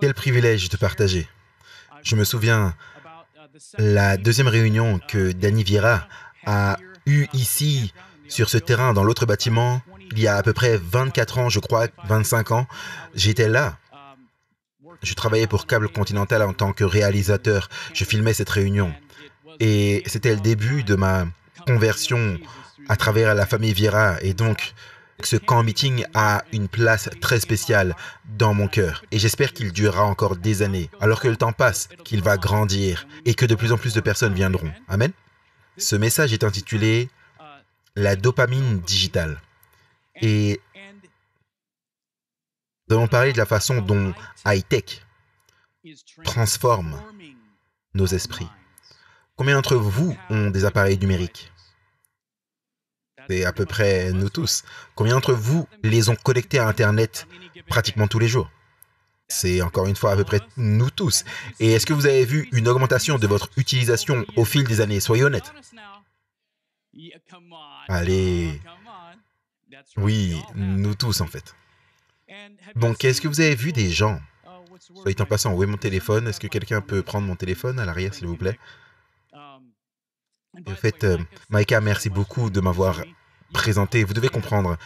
Quel privilège de partager. Je me souviens la deuxième réunion que Danny Viera a eue ici, sur ce terrain, dans l'autre bâtiment, il y a à peu près 24 ans, je crois, 25 ans. J'étais là. Je travaillais pour Cable Continental en tant que réalisateur. Je filmais cette réunion. Et c'était le début de ma conversion à travers la famille Viera. Et donc, ce camp meeting a une place très spéciale dans mon cœur et j'espère qu'il durera encore des années, alors que le temps passe, qu'il va grandir et que de plus en plus de personnes viendront. Amen. Ce message est intitulé La dopamine digitale. Et nous allons parler de la façon dont high-tech transforme nos esprits. Combien d'entre vous ont des appareils numériques c'est à peu près nous tous. Combien d'entre vous les ont connectés à Internet pratiquement tous les jours c'est encore une fois à peu près nous tous. Et est-ce que vous avez vu une augmentation de votre utilisation au fil des années Soyez honnête. Allez. Oui, nous tous en fait. Bon, quest ce que vous avez vu des gens Soyez en passant, où est mon téléphone Est-ce que quelqu'un peut prendre mon téléphone à l'arrière, s'il vous plaît En fait, euh, merci beaucoup de m'avoir vous devez comprendre.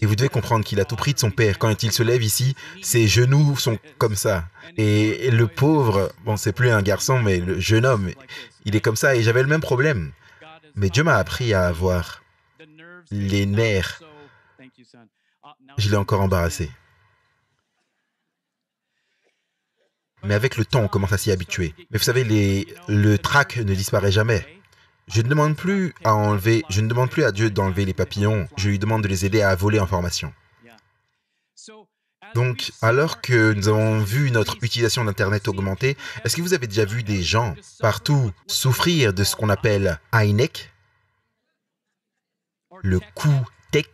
Et vous devez comprendre qu'il a tout pris de son père. Quand il se lève ici, ses genoux sont comme ça. Et le pauvre, bon, c'est plus un garçon, mais le jeune homme, il est comme ça. Et j'avais le même problème. Mais Dieu m'a appris à avoir les nerfs. Je l'ai encore embarrassé. Mais avec le temps, on commence à s'y habituer. Mais vous savez, le trac ne disparaît jamais. Je ne demande plus à enlever, je ne demande plus à Dieu d'enlever les papillons, je lui demande de les aider à voler en formation. Donc, alors que nous avons vu notre utilisation d'Internet augmenter, est-ce que vous avez déjà vu des gens partout souffrir de ce qu'on appelle high Le coût tech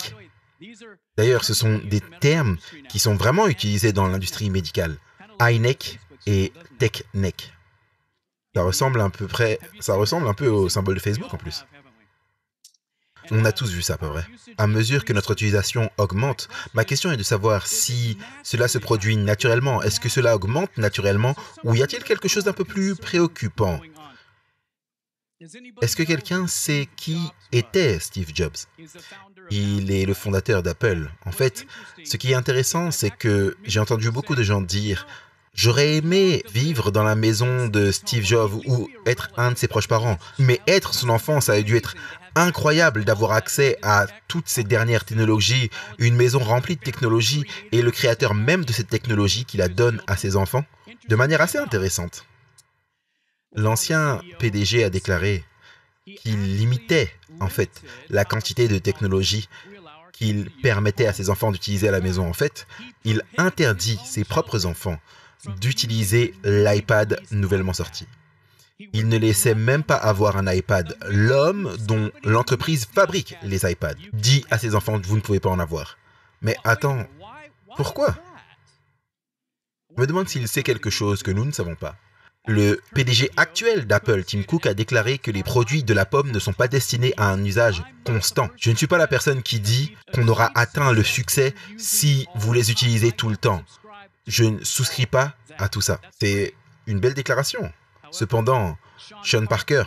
D'ailleurs, ce sont des termes qui sont vraiment utilisés dans l'industrie médicale. high et tech-neck. Ça ressemble à peu près, ça ressemble un peu au symbole de Facebook en plus. On a tous vu ça pas vrai À mesure que notre utilisation augmente, ma question est de savoir si cela se produit naturellement. Est-ce que cela augmente naturellement ou y a-t-il quelque chose d'un peu plus préoccupant Est-ce que quelqu'un sait qui était Steve Jobs Il est le fondateur d'Apple. En fait, ce qui est intéressant, c'est que j'ai entendu beaucoup de gens dire J'aurais aimé vivre dans la maison de Steve Jobs ou être un de ses proches parents. Mais être son enfant, ça a dû être incroyable d'avoir accès à toutes ces dernières technologies, une maison remplie de technologies et le créateur même de cette technologie qui la donne à ses enfants de manière assez intéressante. L'ancien PDG a déclaré qu'il limitait en fait la quantité de technologies qu'il permettait à ses enfants d'utiliser à la maison. En fait, il interdit ses propres enfants d'utiliser l'iPad nouvellement sorti. Il ne laissait même pas avoir un iPad. L'homme dont l'entreprise fabrique les iPads dit à ses enfants vous ne pouvez pas en avoir. Mais attends, pourquoi Je me demande s'il sait quelque chose que nous ne savons pas. Le PDG actuel d'Apple, Tim Cook, a déclaré que les produits de la pomme ne sont pas destinés à un usage constant. Je ne suis pas la personne qui dit qu'on aura atteint le succès si vous les utilisez tout le temps. Je ne souscris pas à tout ça. C'est une belle déclaration. Cependant, Sean Parker,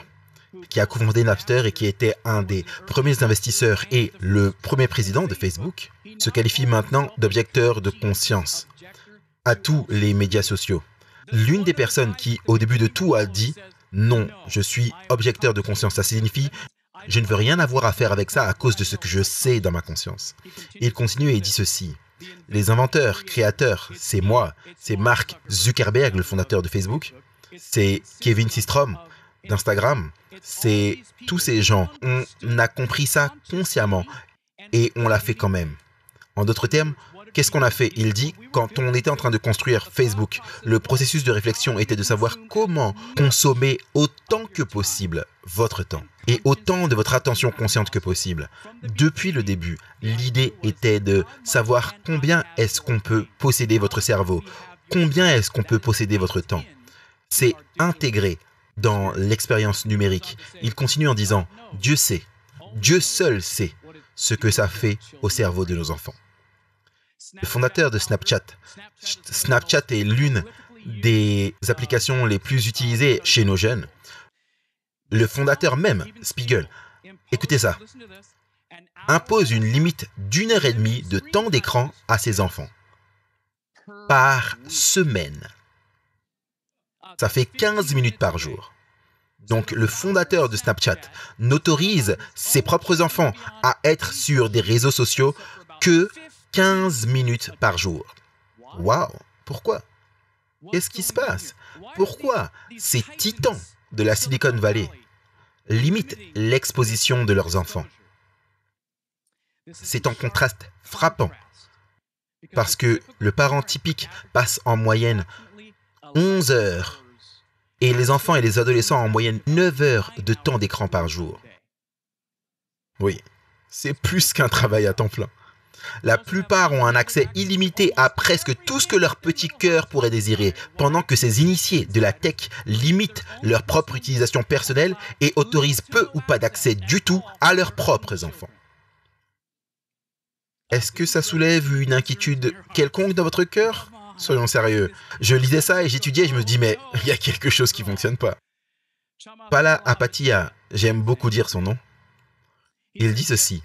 qui a commandé Napster et qui était un des premiers investisseurs et le premier président de Facebook, se qualifie maintenant d'objecteur de conscience à tous les médias sociaux. L'une des personnes qui, au début de tout, a dit non, je suis objecteur de conscience. Ça signifie je ne veux rien avoir à faire avec ça à cause de ce que je sais dans ma conscience. il continue et dit ceci. Les inventeurs, créateurs, c'est moi, c'est Mark Zuckerberg, le fondateur de Facebook, c'est Kevin Systrom d'Instagram, c'est tous ces gens. On a compris ça consciemment et on l'a fait quand même. En d'autres termes, qu'est-ce qu'on a fait Il dit, quand on était en train de construire Facebook, le processus de réflexion était de savoir comment consommer autant que possible votre temps et autant de votre attention consciente que possible. Depuis le début, l'idée était de savoir combien est-ce qu'on peut posséder votre cerveau, combien est-ce qu'on peut posséder votre temps. C'est intégré dans l'expérience numérique. Il continue en disant, Dieu sait, Dieu seul sait ce que ça fait au cerveau de nos enfants. Le fondateur de Snapchat, Snapchat est l'une des applications les plus utilisées chez nos jeunes le fondateur même, Spiegel, écoutez ça, impose une limite d'une heure et demie de temps d'écran à ses enfants par semaine. Ça fait 15 minutes par jour. Donc le fondateur de Snapchat n'autorise ses propres enfants à être sur des réseaux sociaux que 15 minutes par jour. Waouh Pourquoi Qu'est-ce qui se passe Pourquoi ces titans de la Silicon Valley limitent l'exposition de leurs enfants. C'est un contraste frappant parce que le parent typique passe en moyenne 11 heures et les enfants et les adolescents en moyenne 9 heures de temps d'écran par jour. Oui, c'est plus qu'un travail à temps plein. La plupart ont un accès illimité à presque tout ce que leur petit cœur pourrait désirer, pendant que ces initiés de la tech limitent leur propre utilisation personnelle et autorisent peu ou pas d'accès du tout à leurs propres enfants. Est-ce que ça soulève une inquiétude quelconque dans votre cœur Soyons sérieux. Je lisais ça et j'étudiais et je me dis mais il y a quelque chose qui fonctionne pas. Pala Apatia, j'aime beaucoup dire son nom. Il dit ceci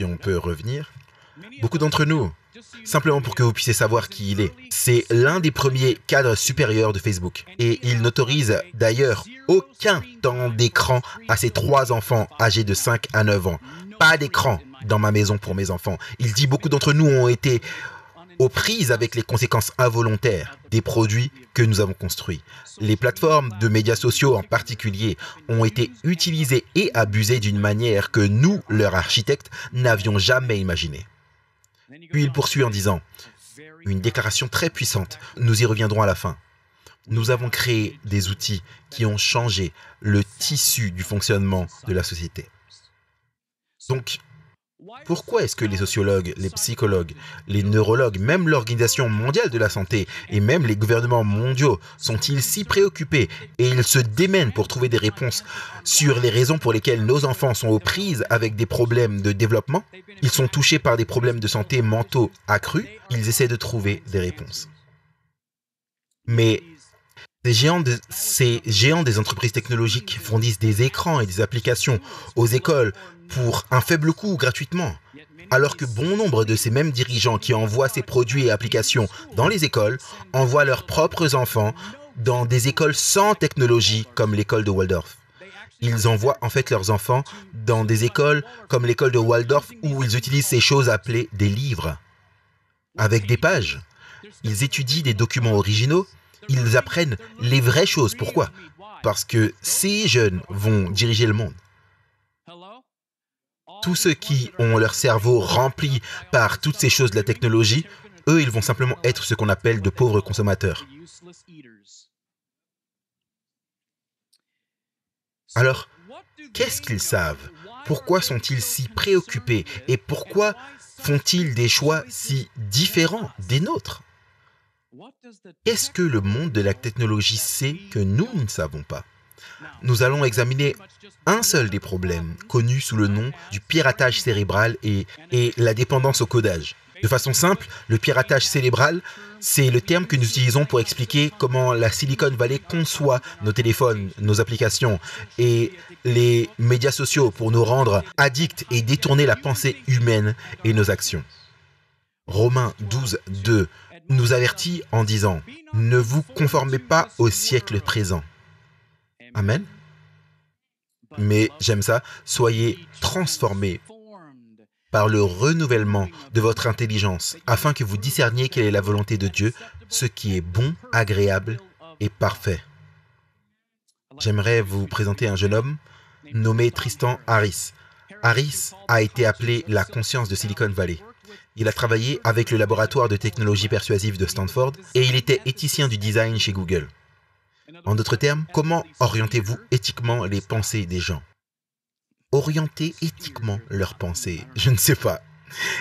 et on peut revenir, beaucoup d'entre nous, simplement pour que vous puissiez savoir qui il est, c'est l'un des premiers cadres supérieurs de Facebook. Et il n'autorise d'ailleurs aucun temps d'écran à ses trois enfants âgés de 5 à 9 ans. Pas d'écran dans ma maison pour mes enfants. Il dit beaucoup d'entre nous ont été aux prises avec les conséquences involontaires des produits que nous avons construits. Les plateformes de médias sociaux en particulier ont été utilisées et abusées d'une manière que nous, leurs architectes, n'avions jamais imaginée. Puis il poursuit en disant, une déclaration très puissante, nous y reviendrons à la fin. Nous avons créé des outils qui ont changé le tissu du fonctionnement de la société. Donc, pourquoi est-ce que les sociologues, les psychologues, les neurologues, même l'Organisation mondiale de la santé et même les gouvernements mondiaux sont-ils si préoccupés et ils se démènent pour trouver des réponses sur les raisons pour lesquelles nos enfants sont aux prises avec des problèmes de développement Ils sont touchés par des problèmes de santé mentaux accrus, ils essaient de trouver des réponses. Mais ces géants, ces géants des entreprises technologiques fournissent des écrans et des applications aux écoles, pour un faible coût gratuitement. Alors que bon nombre de ces mêmes dirigeants qui envoient ces produits et applications dans les écoles envoient leurs propres enfants dans des écoles sans technologie comme l'école de Waldorf. Ils envoient en fait leurs enfants dans des écoles comme l'école de Waldorf où ils utilisent ces choses appelées des livres, avec des pages. Ils étudient des documents originaux, ils apprennent les vraies choses. Pourquoi Parce que ces jeunes vont diriger le monde tous ceux qui ont leur cerveau rempli par toutes ces choses de la technologie, eux, ils vont simplement être ce qu'on appelle de pauvres consommateurs. Alors, qu'est-ce qu'ils savent Pourquoi sont-ils si préoccupés Et pourquoi font-ils des choix si différents des nôtres Qu'est-ce que le monde de la technologie sait que nous ne savons pas nous allons examiner un seul des problèmes connus sous le nom du piratage cérébral et, la dépendance au codage. De façon simple, le piratage cérébral, c'est le terme que nous utilisons pour expliquer comment la Silicon Valley conçoit nos téléphones, nos applications et les médias sociaux pour nous rendre addicts et détourner la pensée humaine et nos actions. Romains 12, 2 nous avertit en disant ⁇ Ne vous conformez pas au siècle présent, Amen. Mais j'aime ça, soyez transformés par le renouvellement de votre intelligence, afin que vous discerniez quelle est la volonté de Dieu, ce qui est bon, agréable et parfait. J'aimerais vous présenter un jeune homme nommé Tristan Harris. Harris a été appelé la conscience de Silicon Valley. Il a travaillé avec le laboratoire de technologie persuasive de Stanford et il était éthicien du design chez Google. En d'autres termes, comment orientez-vous éthiquement les pensées des gens Orientez éthiquement leurs pensées, je ne sais pas.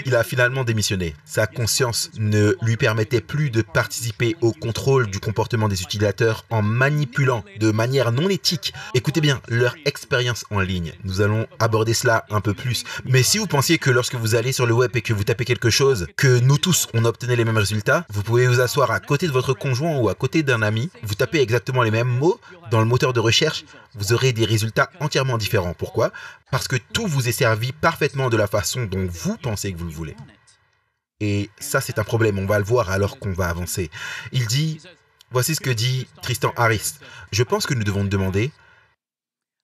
Il a finalement démissionné. Sa conscience ne lui permettait plus de participer au contrôle du comportement des utilisateurs en manipulant de manière non éthique. Écoutez bien, leur expérience en ligne. Nous allons aborder cela un peu plus. Mais si vous pensiez que lorsque vous allez sur le web et que vous tapez quelque chose, que nous tous, on obtenait les mêmes résultats, vous pouvez vous asseoir à côté de votre conjoint ou à côté d'un ami, vous tapez exactement les mêmes mots dans le moteur de recherche, vous aurez des résultats entièrement différents. Pourquoi Parce que tout vous est servi parfaitement de la façon dont vous pensez que vous le voulez. Et ça, c'est un problème. On va le voir alors qu'on va avancer. Il dit, voici ce que dit Tristan Harris. Je pense que nous devons nous demander,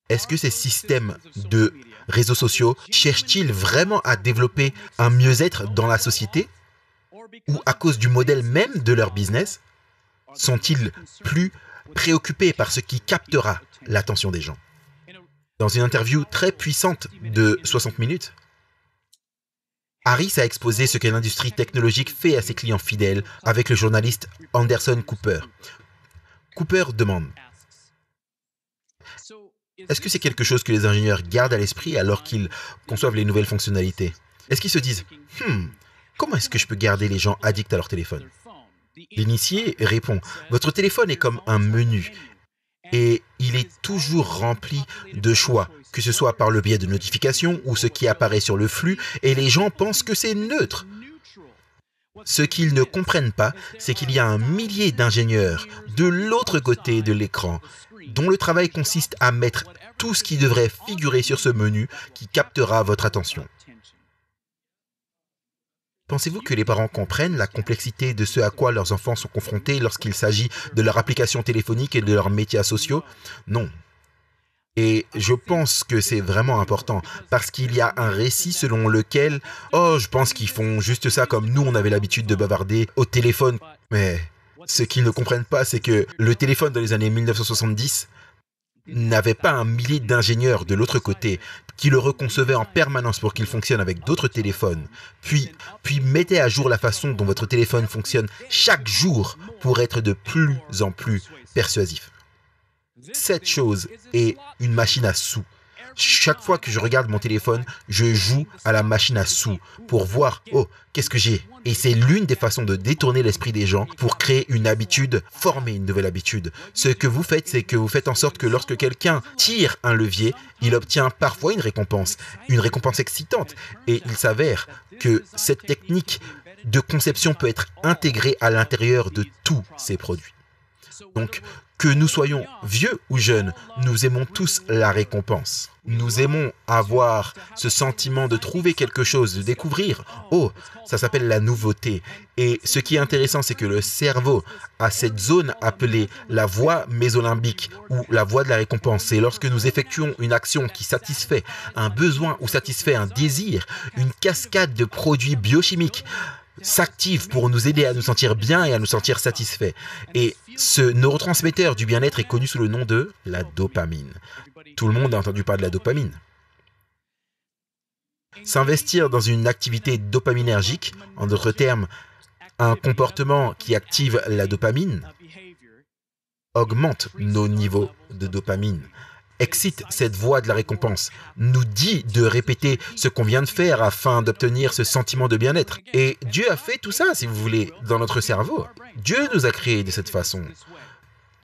est-ce que ces systèmes de réseaux sociaux cherchent-ils vraiment à développer un mieux-être dans la société ou à cause du modèle même de leur business, sont-ils plus préoccupés par ce qui captera l'attention des gens. Dans une interview très puissante de 60 minutes, Harris a exposé ce que l'industrie technologique fait à ses clients fidèles avec le journaliste Anderson Cooper. Cooper demande Est-ce que c'est quelque chose que les ingénieurs gardent à l'esprit alors qu'ils conçoivent les nouvelles fonctionnalités Est-ce qu'ils se disent Hmm, comment est-ce que je peux garder les gens addicts à leur téléphone L'initié répond Votre téléphone est comme un menu et il est toujours rempli de choix, que ce soit par le biais de notifications ou ce qui apparaît sur le flux, et les gens pensent que c'est neutre. Ce qu'ils ne comprennent pas, c'est qu'il y a un millier d'ingénieurs de l'autre côté de l'écran, dont le travail consiste à mettre tout ce qui devrait figurer sur ce menu qui captera votre attention. Pensez-vous que les parents comprennent la complexité de ce à quoi leurs enfants sont confrontés lorsqu'il s'agit de leur application téléphonique et de leurs métiers sociaux Non. Et je pense que c'est vraiment important parce qu'il y a un récit selon lequel, oh, je pense qu'ils font juste ça comme nous, on avait l'habitude de bavarder au téléphone. Mais ce qu'ils ne comprennent pas, c'est que le téléphone dans les années 1970, n'avait pas un millier d'ingénieurs de l'autre côté qui le reconcevaient en permanence pour qu'il fonctionne avec d'autres téléphones, puis, puis à jour la façon dont votre téléphone fonctionne chaque jour pour être de plus en plus persuasif. Cette chose est une machine à sous chaque fois que je regarde mon téléphone, je joue à la machine à sous pour voir, oh, qu'est-ce que j'ai Et c'est l'une des façons de détourner l'esprit des gens pour créer une habitude, former une nouvelle habitude. Ce que vous faites, c'est que vous faites en sorte que lorsque quelqu'un tire un levier, il obtient parfois une récompense, une récompense excitante. Et il s'avère que cette technique de conception peut être intégrée à l'intérieur de tous ces produits. Donc, que nous soyons vieux ou jeunes, nous aimons tous la récompense nous aimons avoir ce sentiment de trouver quelque chose, de découvrir. Oh, ça s'appelle la nouveauté. Et ce qui est intéressant, c'est que le cerveau a cette zone appelée la voie mésolimbique ou la voie de la récompense. Et lorsque nous effectuons une action qui satisfait un besoin ou satisfait un désir, une cascade de produits biochimiques s'active pour nous aider à nous sentir bien et à nous sentir satisfaits. Et ce neurotransmetteur du bien-être est connu sous le nom de la dopamine. Tout le monde a entendu parler de la dopamine. S'investir dans une activité dopaminergique, en d'autres termes, un comportement qui active la dopamine, augmente nos niveaux de dopamine excite cette voie de la récompense, nous dit de répéter ce qu'on vient de faire afin d'obtenir ce sentiment de bien-être. Et Dieu a fait tout ça, si vous voulez, dans notre cerveau. Dieu nous a créés de cette façon.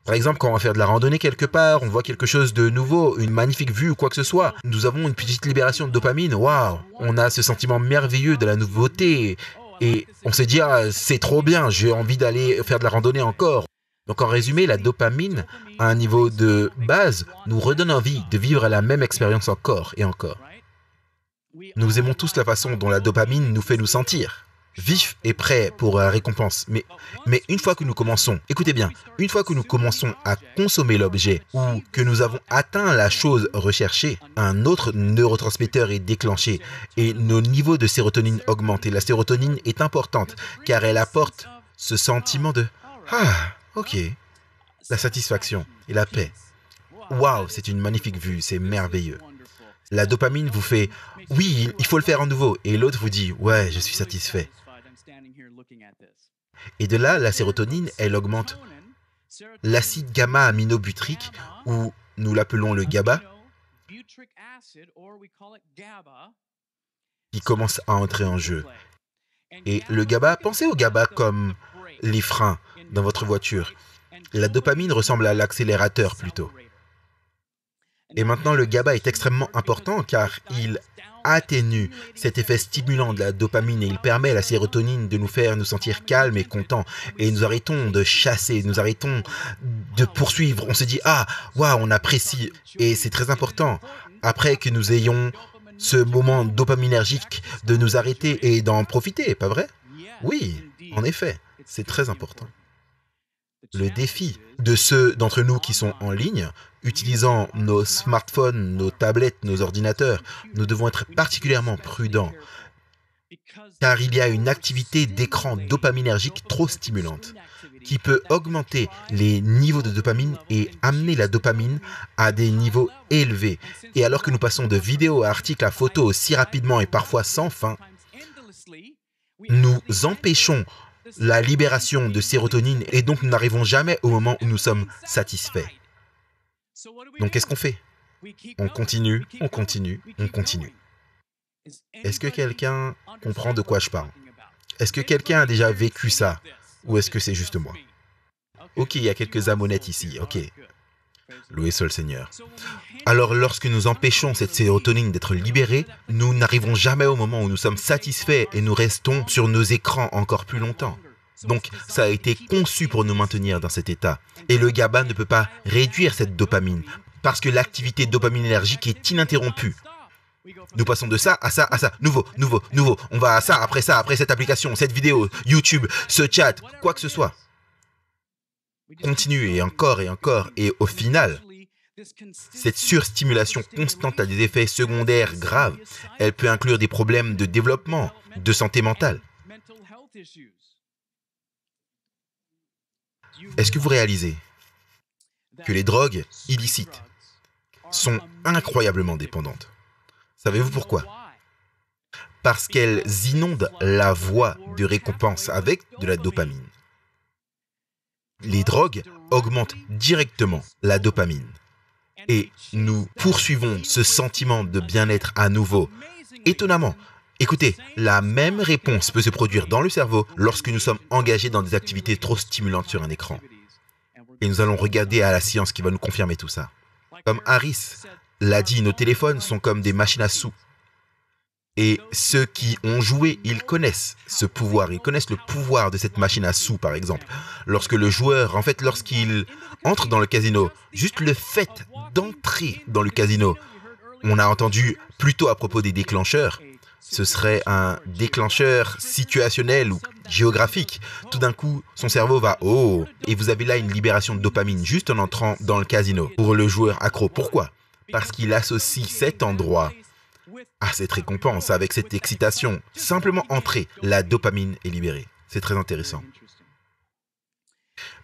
Par exemple, quand on va faire de la randonnée quelque part, on voit quelque chose de nouveau, une magnifique vue ou quoi que ce soit, nous avons une petite libération de dopamine, waouh On a ce sentiment merveilleux de la nouveauté, et on se dit, ah, c'est trop bien, j'ai envie d'aller faire de la randonnée encore. Donc en résumé, la dopamine, à un niveau de base, nous redonne envie de vivre la même expérience encore et encore. Nous aimons tous la façon dont la dopamine nous fait nous sentir, vifs et prêts pour la récompense. Mais, une fois que nous commençons, écoutez bien, une fois que nous commençons à consommer l'objet ou que nous avons atteint la chose recherchée, un autre neurotransmetteur est déclenché et nos niveaux de sérotonine augmentent. Et la sérotonine est importante car elle apporte ce sentiment de... Ah, Ok. La satisfaction et la paix. Waouh, c'est une magnifique vue, c'est merveilleux. La dopamine vous fait oui, il faut le faire à nouveau. Et l'autre vous dit ouais, je suis satisfait. Et de là, la sérotonine, elle augmente. L'acide gamma-aminobutrique, ou nous l'appelons le GABA, qui commence à entrer en jeu. Et le GABA, pensez au GABA comme les freins dans votre voiture. La dopamine ressemble à l'accélérateur plutôt. Et maintenant, le GABA est extrêmement important car il atténue cet effet stimulant de la dopamine et il permet à la sérotonine de nous faire nous sentir calmes et contents. Et nous arrêtons de chasser, nous arrêtons de poursuivre. On se dit, ah, waouh, on apprécie. Et c'est très important, après que nous ayons ce moment dopaminergique, de nous arrêter et d'en profiter, pas vrai Oui, en effet, c'est très important le défi de ceux d'entre nous qui sont en ligne, utilisant nos smartphones, nos tablettes, nos ordinateurs. Nous devons être particulièrement prudents, car il y a une activité d'écran dopaminergique trop stimulante, qui peut augmenter les niveaux de dopamine et amener la dopamine à des niveaux élevés. Et alors que nous passons de vidéos à articles à photos aussi rapidement et parfois sans fin, nous empêchons la libération de sérotonine et donc nous n'arrivons jamais au moment où nous sommes satisfaits. Donc qu'est-ce qu'on fait On continue, on continue, on continue. Est-ce que quelqu'un comprend de quoi je parle Est-ce que quelqu'un a déjà vécu ça Ou est-ce que c'est juste moi Ok, il y a quelques amonettes ici, ok. Loué seul Seigneur. Alors lorsque nous empêchons cette sérotonine d'être libérée, nous n'arrivons jamais au moment où nous sommes satisfaits et nous restons sur nos écrans encore plus longtemps. Donc ça a été conçu pour nous maintenir dans cet état. Et le GABA ne peut pas réduire cette dopamine, parce que l'activité dopamine dopaminergique est ininterrompue. Nous passons de ça à ça à ça. Nouveau, nouveau, nouveau. On va à ça, après ça, après cette application, cette vidéo, YouTube, ce chat, quoi que ce soit continue, et encore et encore, et au final, cette surstimulation constante a des effets secondaires graves. Elle peut inclure des problèmes de développement, de santé mentale. Est-ce que vous réalisez que les drogues illicites sont incroyablement dépendantes Savez-vous pourquoi Parce qu'elles inondent la voie de récompense avec de la dopamine les drogues augmentent directement la dopamine. Et nous poursuivons ce sentiment de bien-être à nouveau. Étonnamment, écoutez, la même réponse peut se produire dans le cerveau lorsque nous sommes engagés dans des activités trop stimulantes sur un écran. Et nous allons regarder à la science qui va nous confirmer tout ça. Comme Harris l'a dit, nos téléphones sont comme des machines à sous. Et ceux qui ont joué, ils connaissent ce pouvoir, ils connaissent le pouvoir de cette machine à sous, par exemple. Lorsque le joueur, en fait, lorsqu'il entre dans le casino, juste le fait d'entrer dans le casino, on a entendu plutôt à propos des déclencheurs, ce serait un déclencheur situationnel ou géographique. Tout d'un coup, son cerveau va oh et vous avez là une libération de dopamine juste en entrant dans le casino. Pour le joueur accro, pourquoi Parce qu'il associe cet endroit à ah, cette récompense, avec cette excitation. Simplement entrer, la dopamine est libérée. C'est très intéressant.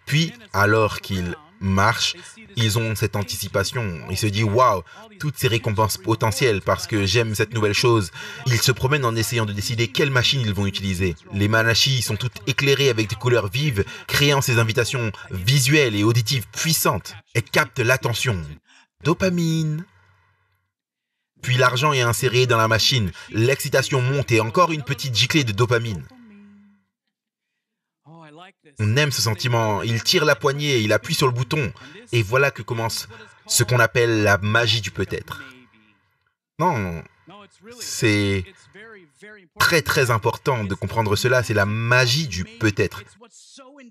Puis, alors qu'ils marchent, ils ont cette anticipation. Ils se disent waouh, toutes ces récompenses potentielles parce que j'aime cette nouvelle chose. Ils se promènent en essayant de décider quelle machine ils vont utiliser. Les manachis sont toutes éclairées avec des couleurs vives, créant ces invitations visuelles et auditives puissantes et captent l'attention. Dopamine. Puis l'argent est inséré dans la machine, l'excitation monte et encore une petite giclée de dopamine. On aime ce sentiment, il tire la poignée, il appuie sur le bouton, et voilà que commence ce qu'on appelle la magie du peut-être. Non, c'est très très important de comprendre cela, c'est la magie du peut-être.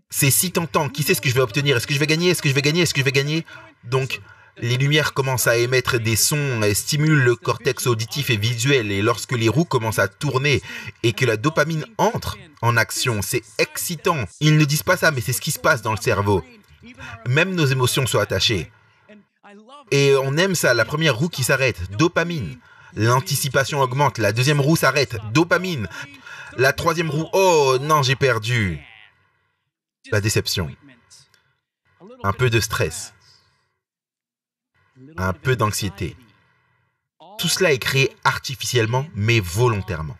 C'est si tentant, qui sait ce que je vais obtenir, est-ce que je vais gagner, est-ce que je vais gagner, est-ce que je vais gagner Donc les lumières commencent à émettre des sons, et stimulent le cortex auditif et visuel, et lorsque les roues commencent à tourner et que la dopamine entre en action, c'est excitant. Ils ne disent pas ça, mais c'est ce qui se passe dans le cerveau. Même nos émotions sont attachées. Et on aime ça, la première roue qui s'arrête, dopamine. L'anticipation augmente, la deuxième roue s'arrête, dopamine. La troisième roue, oh non, j'ai perdu. La déception. Un peu de stress un peu d'anxiété. Tout cela est créé artificiellement, mais volontairement.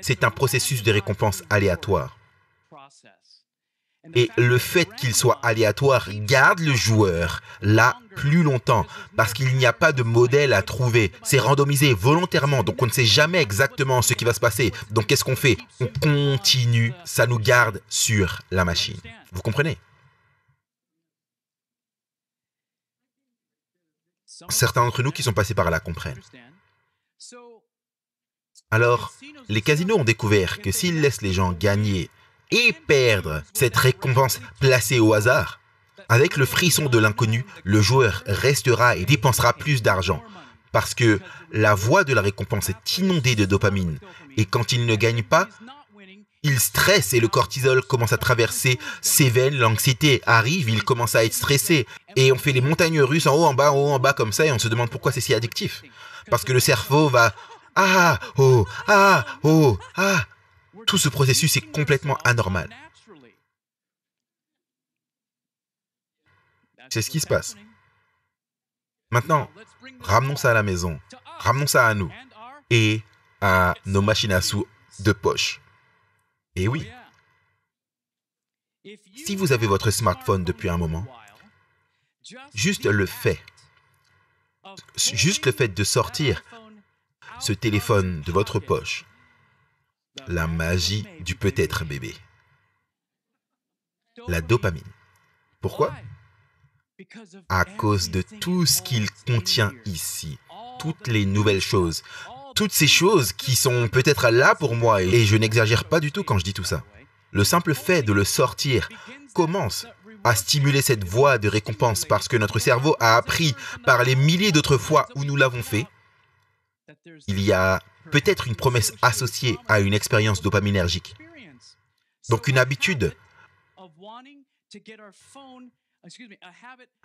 C'est un processus de récompense aléatoire. Et le fait qu'il soit aléatoire garde le joueur là plus longtemps parce qu'il n'y a pas de modèle à trouver. C'est randomisé volontairement, donc on ne sait jamais exactement ce qui va se passer. Donc qu'est-ce qu'on fait On continue, ça nous garde sur la machine. Vous comprenez certains d'entre nous qui sont passés par là comprennent. Alors, les casinos ont découvert que s'ils laissent les gens gagner et perdre cette récompense placée au hasard, avec le frisson de l'inconnu, le joueur restera et dépensera plus d'argent, parce que la voie de la récompense est inondée de dopamine, et quand il ne gagne pas, il stresse et le cortisol commence à traverser ses veines, l'anxiété arrive, il commence à être stressé. Et on fait les montagnes russes en haut, en bas, en haut, en bas comme ça et on se demande pourquoi c'est si addictif. Parce que le cerveau va ah, oh, ah, oh, ah. Tout ce processus est complètement anormal. C'est ce qui se passe. Maintenant, ramenons ça à la maison, ramenons ça à nous et à nos machines à sous de poche. Et eh oui, si vous avez votre smartphone depuis un moment, juste le fait, juste le fait de sortir ce téléphone de votre poche, la magie du peut-être bébé, la dopamine. Pourquoi À cause de tout ce qu'il contient ici, toutes les nouvelles choses, toutes ces choses qui sont peut-être là pour moi, et je n'exagère pas du tout quand je dis tout ça. Le simple fait de le sortir commence à stimuler cette voie de récompense parce que notre cerveau a appris par les milliers d'autres fois où nous l'avons fait. Il y a peut-être une promesse associée à une expérience dopaminergique. Donc une habitude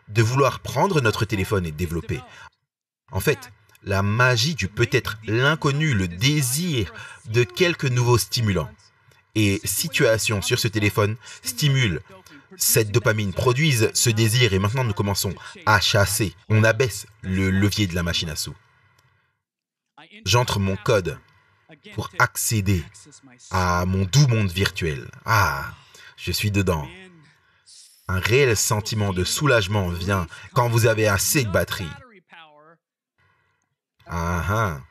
de vouloir prendre notre téléphone et développer. En fait, la magie du peut-être, l'inconnu, le désir de quelques nouveaux stimulants. Et situation sur ce téléphone stimule cette dopamine, produise ce désir et maintenant nous commençons à chasser. On abaisse le levier de la machine à sous. J'entre mon code pour accéder à mon doux monde virtuel. Ah, je suis dedans. Un réel sentiment de soulagement vient quand vous avez assez de batterie ah ah.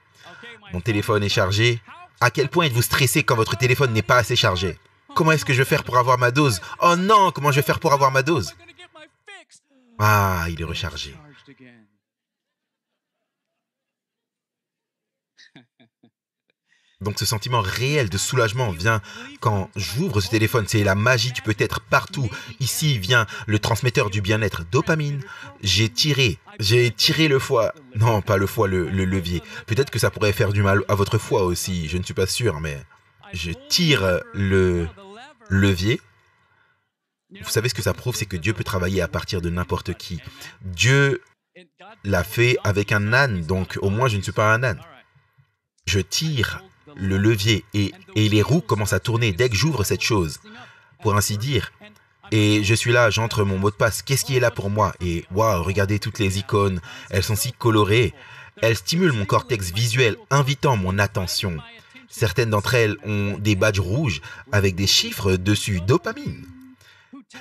Mon téléphone est chargé. À quel point êtes-vous stressé quand votre téléphone n'est pas assez chargé Comment est-ce que je vais faire pour avoir ma dose Oh non, comment je vais faire pour avoir ma dose Ah, il est rechargé. Donc ce sentiment réel de soulagement vient quand j'ouvre ce téléphone. C'est la magie, tu peux être partout. Ici vient le transmetteur du bien-être, dopamine. J'ai tiré, j'ai tiré le foie. Non, pas le foie, le, levier. Peut-être que ça pourrait faire du mal à votre foie aussi, je ne suis pas sûr, mais je tire le levier. Vous savez ce que ça prouve, c'est que Dieu peut travailler à partir de n'importe qui. Dieu l'a fait avec un âne, donc au moins je ne suis pas un âne. Je tire le levier et, les roues commencent à tourner dès que j'ouvre cette chose, pour ainsi dire. Et je suis là, j'entre mon mot de passe, qu'est-ce qui est là pour moi Et waouh, regardez toutes les icônes, elles sont si colorées, elles stimulent mon cortex visuel, invitant mon attention. Certaines d'entre elles ont des badges rouges avec des chiffres dessus, dopamine.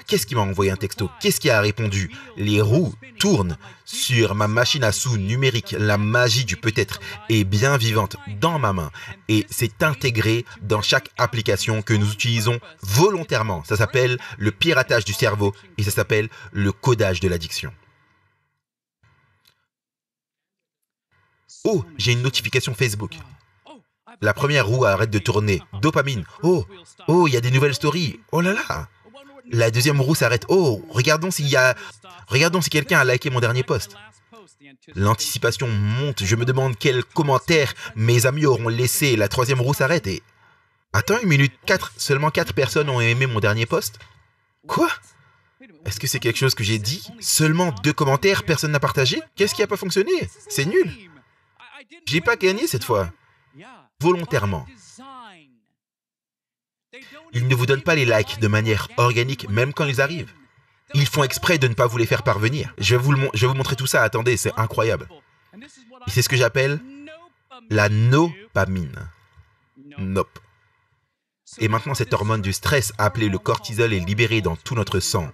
Qu'est-ce qui m'a envoyé un texto Qu'est-ce qui a répondu Les roues tournent sur ma machine à sous numérique. La magie du peut-être est bien vivante dans ma main et c'est intégré dans chaque application que nous utilisons volontairement. Ça s'appelle le piratage du cerveau et ça s'appelle le codage de l'addiction. Oh, j'ai une notification Facebook. La première roue arrête de tourner. Dopamine. Oh, oh, il y a des nouvelles stories. Oh là là la deuxième roue s'arrête. Oh, regardons s'il y a, regardons si quelqu'un a liké mon dernier poste. L'anticipation monte. Je me demande quels commentaires mes amis auront laissé. La troisième roue s'arrête et attends une minute. Quatre, seulement quatre personnes ont aimé mon dernier poste Quoi Est-ce que c'est quelque chose que j'ai dit Seulement deux commentaires, personne n'a partagé Qu'est-ce qui n'a pas fonctionné C'est nul. J'ai pas gagné cette fois. Volontairement. Ils ne vous donnent pas les likes de manière organique même quand ils arrivent. Ils font exprès de ne pas vous les faire parvenir. Je vais vous, montrer tout ça, attendez, c'est incroyable. Et c'est ce que j'appelle la nopamine. Nope. Et maintenant, cette hormone du stress appelée le cortisol est libérée dans tout notre sang,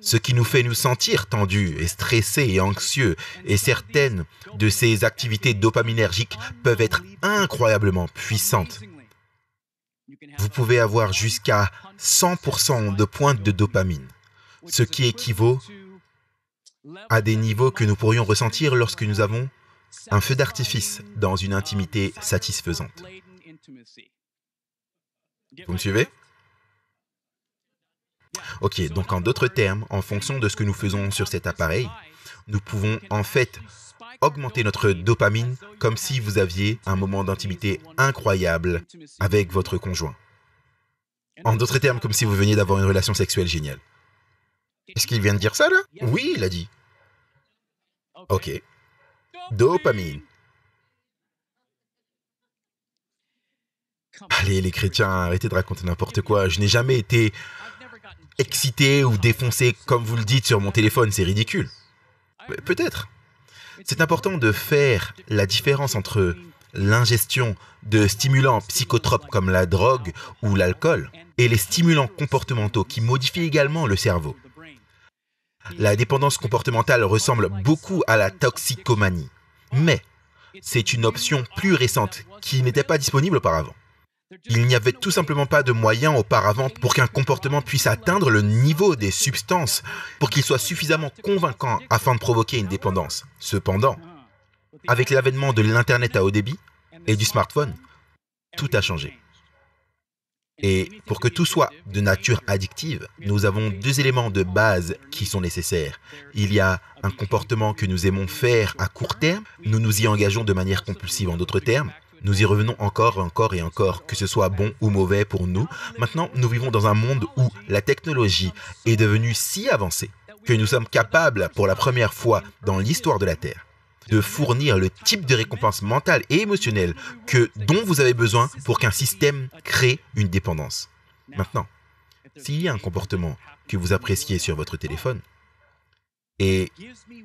ce qui nous fait nous sentir tendus et stressés et anxieux. Et certaines de ces activités dopaminergiques peuvent être incroyablement puissantes vous pouvez avoir jusqu'à 100% de pointe de dopamine, ce qui équivaut à des niveaux que nous pourrions ressentir lorsque nous avons un feu d'artifice dans une intimité satisfaisante. Vous me suivez Ok, donc en d'autres termes, en fonction de ce que nous faisons sur cet appareil, nous pouvons en fait augmenter notre dopamine comme si vous aviez un moment d'intimité incroyable avec votre conjoint. En d'autres termes, comme si vous veniez d'avoir une relation sexuelle géniale. Est-ce qu'il vient de dire ça là Oui, il a dit. Ok. Dopamine. Allez les chrétiens, arrêtez de raconter n'importe quoi. Je n'ai jamais été excité ou défoncé comme vous le dites sur mon téléphone, c'est ridicule. Peut-être. C'est important de faire la différence entre l'ingestion de stimulants psychotropes comme la drogue ou l'alcool et les stimulants comportementaux qui modifient également le cerveau. La dépendance comportementale ressemble beaucoup à la toxicomanie, mais c'est une option plus récente qui n'était pas disponible auparavant. Il n'y avait tout simplement pas de moyens auparavant pour qu'un comportement puisse atteindre le niveau des substances, pour qu'il soit suffisamment convaincant afin de provoquer une dépendance. Cependant, avec l'avènement de l'Internet à haut débit et du smartphone, tout a changé. Et pour que tout soit de nature addictive, nous avons deux éléments de base qui sont nécessaires. Il y a un comportement que nous aimons faire à court terme, nous nous y engageons de manière compulsive en d'autres termes, nous y revenons encore, encore et encore, que ce soit bon ou mauvais pour nous. Maintenant, nous vivons dans un monde où la technologie est devenue si avancée que nous sommes capables, pour la première fois dans l'histoire de la Terre, de fournir le type de récompense mentale et émotionnelle que, dont vous avez besoin pour qu'un système crée une dépendance. Maintenant, s'il y a un comportement que vous appréciez sur votre téléphone, et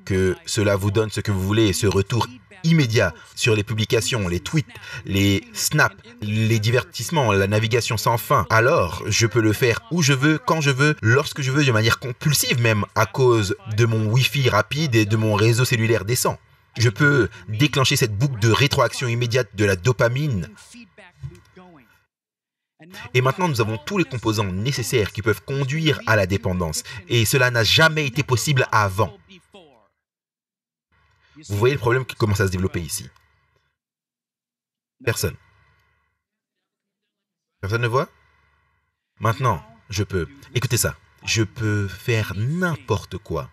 que cela vous donne ce que vous voulez, ce retour immédiat sur les publications, les tweets, les snaps, les divertissements, la navigation sans fin. Alors, je peux le faire où je veux, quand je veux, lorsque je veux, de manière compulsive même, à cause de mon Wi-Fi rapide et de mon réseau cellulaire décent. Je peux déclencher cette boucle de rétroaction immédiate de la dopamine et maintenant, nous avons tous les composants nécessaires qui peuvent conduire à la dépendance. Et cela n'a jamais été possible avant. Vous voyez le problème qui commence à se développer ici. Personne. Personne ne voit Maintenant, je peux... Écoutez ça. Je peux faire n'importe quoi.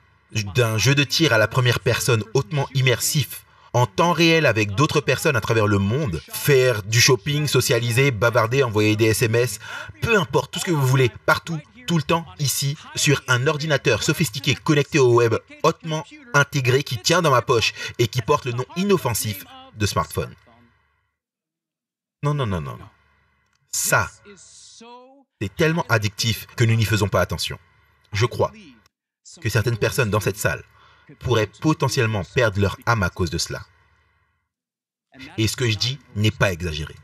D'un jeu de tir à la première personne hautement immersif en temps réel avec d'autres personnes à travers le monde, faire du shopping, socialiser, bavarder, envoyer des SMS, peu importe, tout ce que vous voulez, partout, tout le temps, ici, sur un ordinateur sophistiqué connecté au web, hautement intégré, qui tient dans ma poche et qui porte le nom inoffensif de smartphone. Non, non, non, non. Ça, c'est tellement addictif que nous n'y faisons pas attention. Je crois que certaines personnes dans cette salle pourraient potentiellement perdre leur âme à cause de cela. Et ce que je dis n'est pas exagéré.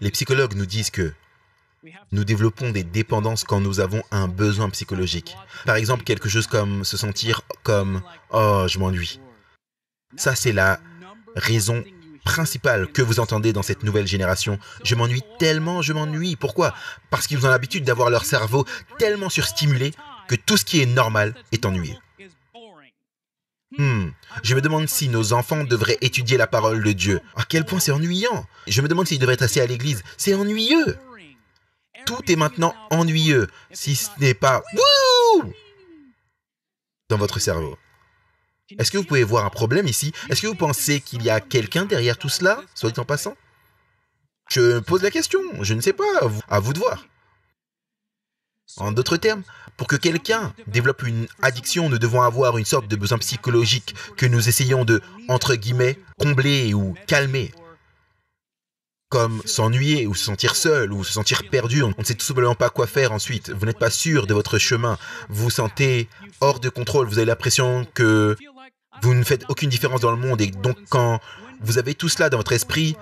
Les psychologues nous disent que nous développons des dépendances quand nous avons un besoin psychologique. Par exemple, quelque chose comme se sentir comme ⁇ Oh, je m'ennuie ⁇ Ça, c'est la raison principal que vous entendez dans cette nouvelle génération. Je m'ennuie tellement, je m'ennuie. Pourquoi Parce qu'ils ont l'habitude d'avoir leur cerveau tellement surstimulé que tout ce qui est normal est ennuyé. Hmm. Je me demande si nos enfants devraient étudier la parole de Dieu. À quel point c'est ennuyant. Je me demande s'ils devraient être assis à l'église. C'est ennuyeux. Tout est maintenant ennuyeux, si ce n'est pas wouh dans votre cerveau. Est-ce que vous pouvez voir un problème ici Est-ce que vous pensez qu'il y a quelqu'un derrière tout cela, soit en passant Je pose la question, je ne sais pas, à vous, de voir. En d'autres termes, pour que quelqu'un développe une addiction, nous devons avoir une sorte de besoin psychologique que nous essayons de, entre guillemets, combler ou calmer. Comme s'ennuyer ou se sentir seul ou se sentir perdu, on ne sait tout simplement pas quoi faire ensuite. Vous n'êtes pas sûr de votre chemin, vous vous sentez hors de contrôle, vous avez l'impression que vous ne faites aucune différence dans le monde et donc quand vous avez tout cela dans votre esprit,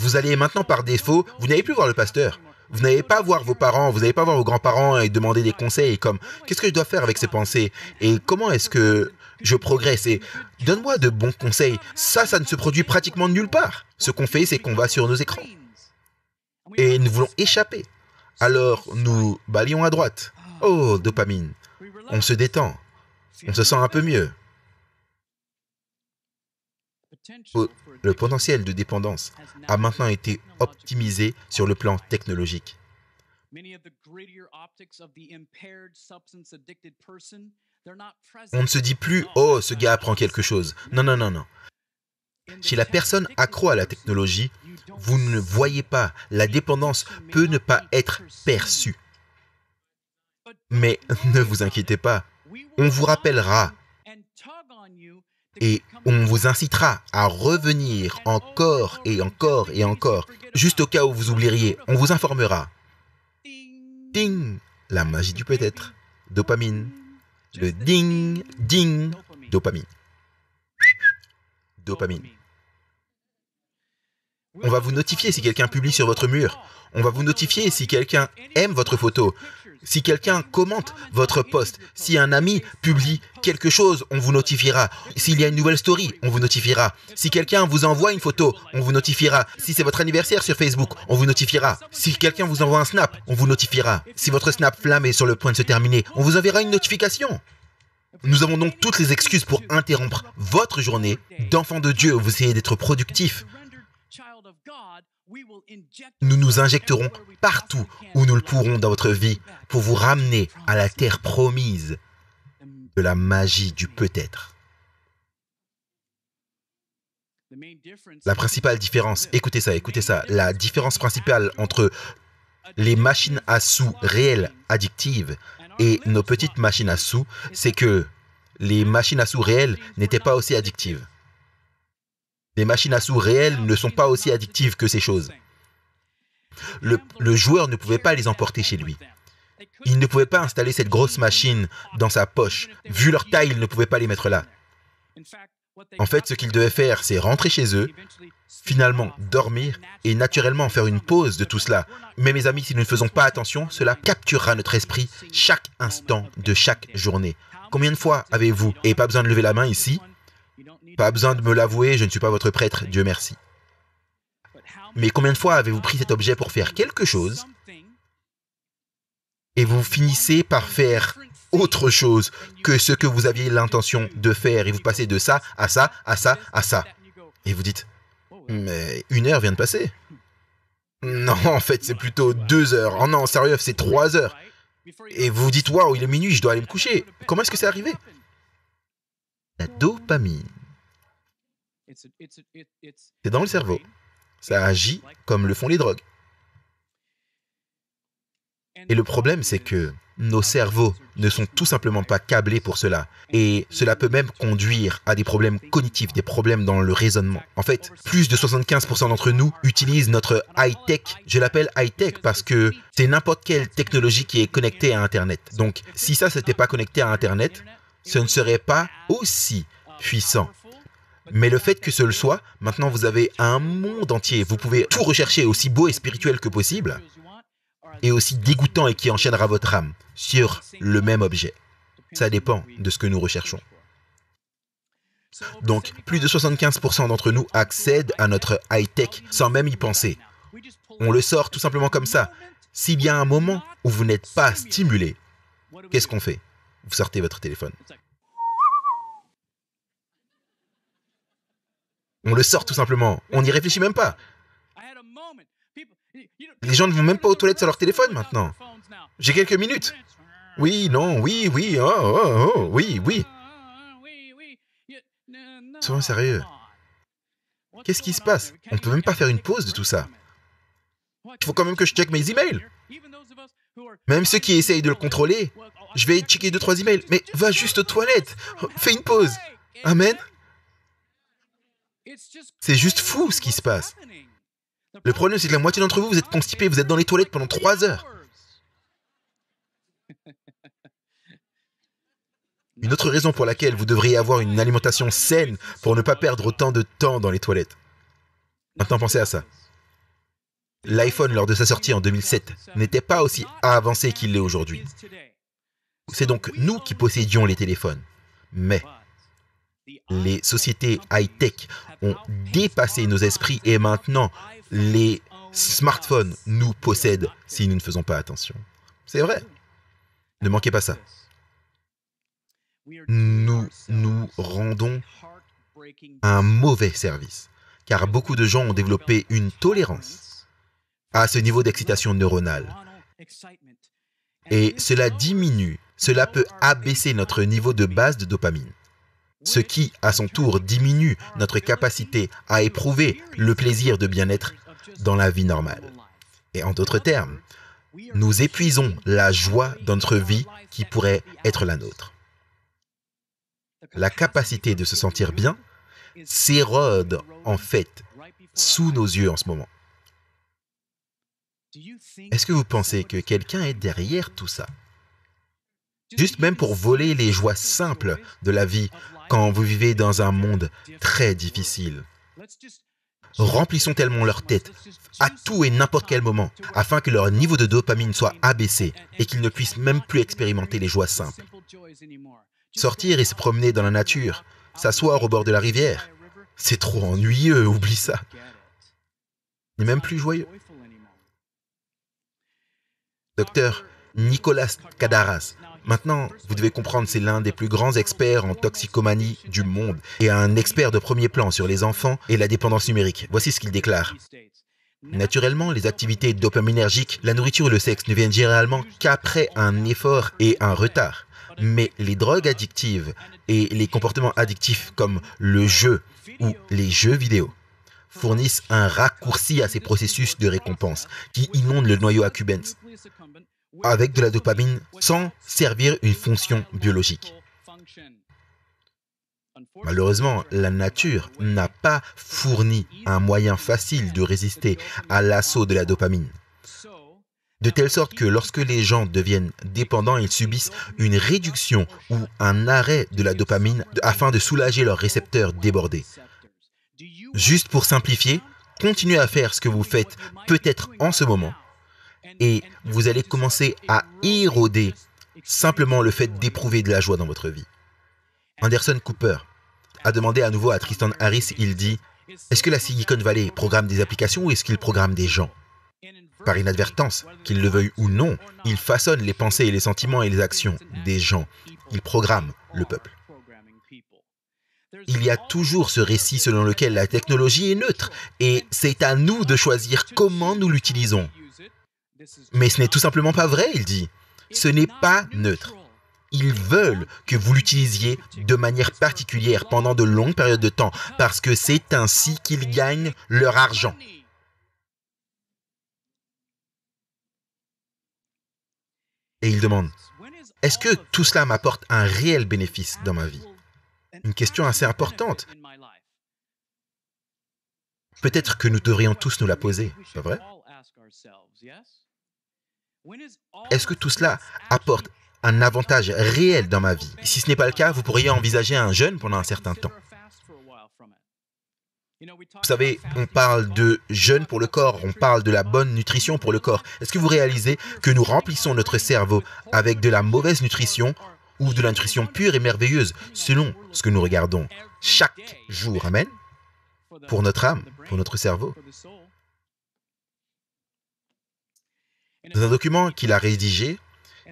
vous allez maintenant par défaut, vous n'allez plus voir le pasteur. Vous n'allez pas voir vos parents, vous n'allez pas voir vos grands-parents et demander des conseils comme qu'est-ce que je dois faire avec ces pensées et comment est-ce que je progresse et donne-moi de bons conseils. Ça, ça ne se produit pratiquement nulle part. Ce qu'on fait, c'est qu'on va sur nos écrans et nous voulons échapper. Alors nous balayons à droite. Oh, dopamine. On se détend. On se sent un peu mieux le potentiel de dépendance a maintenant été optimisé sur le plan technologique. On ne se dit plus, oh, ce gars apprend quelque chose. Non, non, non, non. Chez la personne accro à la technologie, vous ne voyez pas, la dépendance peut ne pas être perçue. Mais ne vous inquiétez pas, on vous rappellera et on vous incitera à revenir encore et encore et encore, juste au cas où vous oublieriez, on vous informera. Ding, la magie du peut-être, dopamine. Le ding, ding, dopamine. Dopamine. On va vous notifier si quelqu'un publie sur votre mur. On va vous notifier si quelqu'un aime votre photo. Si quelqu'un commente votre post. Si un ami publie quelque chose, on vous notifiera. S'il y a une nouvelle story, on vous notifiera. Si quelqu'un vous envoie une photo, on vous notifiera. Si c'est votre anniversaire sur Facebook, on vous notifiera. Si quelqu'un vous envoie un snap, on vous notifiera. Si votre snap flamme est sur le point de se terminer, on vous enverra une notification. Nous avons donc toutes les excuses pour interrompre votre journée d'enfant de Dieu. Vous essayez d'être productif. Nous nous injecterons partout où nous le pourrons dans votre vie pour vous ramener à la terre promise de la magie du peut-être. La principale différence, écoutez ça, écoutez ça, la différence principale entre les machines à sous réelles addictives et nos petites machines à sous, c'est que les machines à sous réelles n'étaient pas aussi addictives. Les machines à sous réelles ne sont pas aussi addictives que ces choses. Le, joueur ne pouvait pas les emporter chez lui. Il ne pouvait pas installer cette grosse machine dans sa poche. Vu leur taille, il ne pouvait pas les mettre là. En fait, ce qu'il devait faire, c'est rentrer chez eux, finalement dormir et naturellement faire une pause de tout cela. Mais mes amis, si nous ne faisons pas attention, cela capturera notre esprit chaque instant de chaque journée. Combien de fois avez-vous, et pas besoin de lever la main ici, pas besoin de me l'avouer, je ne suis pas votre prêtre, Dieu merci. Mais combien de fois avez-vous pris cet objet pour faire quelque chose et vous finissez par faire autre chose que ce que vous aviez l'intention de faire et vous passez de ça à ça, à ça, à ça. Et vous dites, mais une heure vient de passer. Non, en fait, c'est plutôt deux heures. Oh non, sérieux, c'est trois heures. Et vous vous dites, waouh, il est minuit, je dois aller me coucher. Comment est-ce que c'est arrivé La dopamine. C'est dans le cerveau. Ça agit comme le font les drogues. Et le problème, c'est que nos cerveaux ne sont tout simplement pas câblés pour cela. Et cela peut même conduire à des problèmes cognitifs, des problèmes dans le raisonnement. En fait, plus de 75% d'entre nous utilisent notre high-tech. Je l'appelle high-tech parce que c'est n'importe quelle technologie qui est connectée à Internet. Donc, si ça, n'était pas connecté à Internet, ce ne serait pas aussi puissant. Mais le fait que ce le soit, maintenant vous avez un monde entier. Vous pouvez tout rechercher aussi beau et spirituel que possible, et aussi dégoûtant et qui enchaînera votre âme sur le même objet. Ça dépend de ce que nous recherchons. Donc, plus de 75% d'entre nous accèdent à notre high-tech sans même y penser. On le sort tout simplement comme ça. S'il y a un moment où vous n'êtes pas stimulé, qu'est-ce qu'on fait Vous sortez votre téléphone. On le sort tout simplement. On n'y réfléchit même pas. Les gens ne vont même pas aux toilettes sur leur téléphone maintenant. J'ai quelques minutes. Oui, non, oui, oui, oh, oh, oh, oui, oui. Souvent, sérieux. Qu'est-ce qui se passe On ne peut même pas faire une pause de tout ça. Il faut quand même que je check mes emails. Même ceux qui essayent de le contrôler, je vais checker deux, trois emails. Mais va juste aux toilettes. Fais une pause. Amen. C'est juste fou ce qui se passe. Le problème, c'est que la moitié d'entre vous, vous êtes constipés, vous êtes dans les toilettes pendant trois heures. Une autre raison pour laquelle vous devriez avoir une alimentation saine pour ne pas perdre autant de temps dans les toilettes. Maintenant, pensez à ça. L'iPhone, lors de sa sortie en 2007, n'était pas aussi avancé qu'il l'est aujourd'hui. C'est donc nous qui possédions les téléphones. Mais les sociétés high-tech ont dépassé nos esprits et maintenant les smartphones nous possèdent si nous ne faisons pas attention. C'est vrai. Ne manquez pas ça. Nous nous rendons un mauvais service, car beaucoup de gens ont développé une tolérance à ce niveau d'excitation neuronale. Et cela diminue, cela peut abaisser notre niveau de base de dopamine ce qui, à son tour, diminue notre capacité à éprouver le plaisir de bien-être dans la vie normale. Et en d'autres termes, nous épuisons la joie dans notre vie qui pourrait être la nôtre. La capacité de se sentir bien s'érode en fait sous nos yeux en ce moment. Est-ce que vous pensez que quelqu'un est derrière tout ça Juste même pour voler les joies simples de la vie quand vous vivez dans un monde très difficile. Remplissons tellement leur tête à tout et n'importe quel moment afin que leur niveau de dopamine soit abaissé et qu'ils ne puissent même plus expérimenter les joies simples. Sortir et se promener dans la nature, s'asseoir au bord de la rivière, c'est trop ennuyeux, oublie ça. N'est même plus joyeux. Docteur Nicolas Cadaras Maintenant, vous devez comprendre, c'est l'un des plus grands experts en toxicomanie du monde et un expert de premier plan sur les enfants et la dépendance numérique. Voici ce qu'il déclare. Naturellement, les activités dopaminergiques, la nourriture et le sexe ne viennent généralement qu'après un effort et un retard. Mais les drogues addictives et les comportements addictifs comme le jeu ou les jeux vidéo fournissent un raccourci à ces processus de récompense qui inondent le noyau accumbens avec de la dopamine sans servir une fonction biologique. Malheureusement, la nature n'a pas fourni un moyen facile de résister à l'assaut de la dopamine. De telle sorte que lorsque les gens deviennent dépendants, ils subissent une réduction ou un arrêt de la dopamine afin de soulager leurs récepteurs débordés. Juste pour simplifier, continuez à faire ce que vous faites peut-être en ce moment et vous allez commencer à éroder simplement le fait d'éprouver de la joie dans votre vie. Anderson Cooper a demandé à nouveau à Tristan Harris, il dit, est-ce que la Silicon Valley programme des applications ou est-ce qu'il programme des gens Par inadvertance, qu'il le veuille ou non, il façonne les pensées et les sentiments et les actions des gens. Il programme le peuple. Il y a toujours ce récit selon lequel la technologie est neutre et c'est à nous de choisir comment nous l'utilisons. Mais ce n'est tout simplement pas vrai, il dit. Ce n'est pas neutre. Ils veulent que vous l'utilisiez de manière particulière pendant de longues périodes de temps, parce que c'est ainsi qu'ils gagnent leur argent. Et il demande, est-ce que tout cela m'apporte un réel bénéfice dans ma vie Une question assez importante. Peut-être que nous devrions tous nous la poser, pas vrai est-ce que tout cela apporte un avantage réel dans ma vie Si ce n'est pas le cas, vous pourriez envisager un jeûne pendant un certain temps. Vous savez, on parle de jeûne pour le corps, on parle de la bonne nutrition pour le corps. Est-ce que vous réalisez que nous remplissons notre cerveau avec de la mauvaise nutrition ou de la nutrition pure et merveilleuse selon ce que nous regardons chaque jour Amen Pour notre âme, pour notre cerveau. Dans un document qu'il a rédigé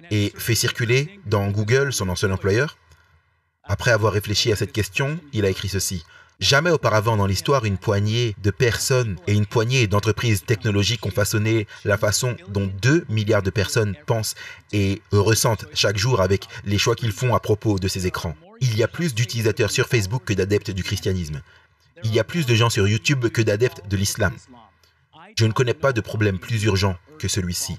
et fait circuler dans Google, son ancien employeur, après avoir réfléchi à cette question, il a écrit ceci. Jamais auparavant dans l'histoire, une poignée de personnes et une poignée d'entreprises technologiques ont façonné la façon dont 2 milliards de personnes pensent et ressentent chaque jour avec les choix qu'ils font à propos de ces écrans. Il y a plus d'utilisateurs sur Facebook que d'adeptes du christianisme. Il y a plus de gens sur YouTube que d'adeptes de l'islam. Je ne connais pas de problème plus urgent que celui-ci.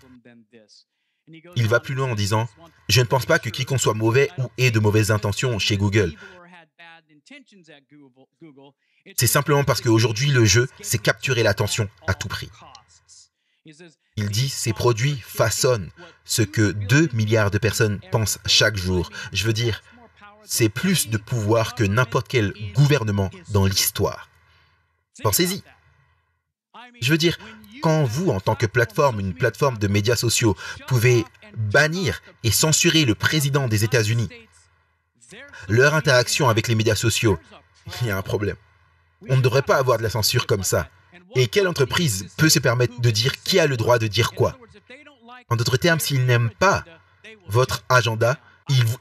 Il va plus loin en disant, je ne pense pas que quiconque soit mauvais ou ait de mauvaises intentions chez Google. C'est simplement parce qu'aujourd'hui, le jeu, c'est capturer l'attention à tout prix. Il dit, ces produits façonnent ce que 2 milliards de personnes pensent chaque jour. Je veux dire, c'est plus de pouvoir que n'importe quel gouvernement dans l'histoire. Pensez-y. Je veux dire, quand vous, en tant que plateforme, une plateforme de médias sociaux, pouvez bannir et censurer le président des États-Unis, leur interaction avec les médias sociaux, il y a un problème. On ne devrait pas avoir de la censure comme ça. Et quelle entreprise peut se permettre de dire qui a le droit de dire quoi En d'autres termes, s'ils n'aiment pas votre agenda,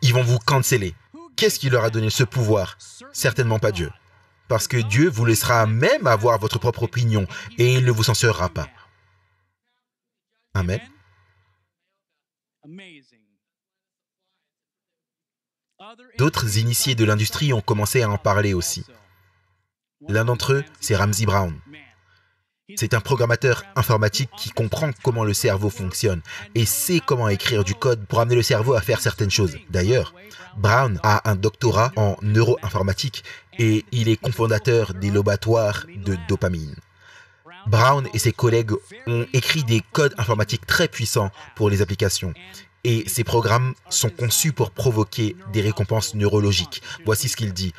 ils, vont vous canceller. Qu'est-ce qui leur a donné ce pouvoir Certainement pas Dieu parce que Dieu vous laissera même avoir votre propre opinion et il ne vous censurera pas. Amen. D'autres initiés de l'industrie ont commencé à en parler aussi. L'un d'entre eux, c'est Ramsey Brown. C'est un programmateur informatique qui comprend comment le cerveau fonctionne et sait comment écrire du code pour amener le cerveau à faire certaines choses. D'ailleurs, Brown a un doctorat en neuroinformatique et il est cofondateur des lobatoires de dopamine. Brown et ses collègues ont écrit des codes informatiques très puissants pour les applications. Et ces programmes sont conçus pour provoquer des récompenses neurologiques. Voici ce qu'il dit.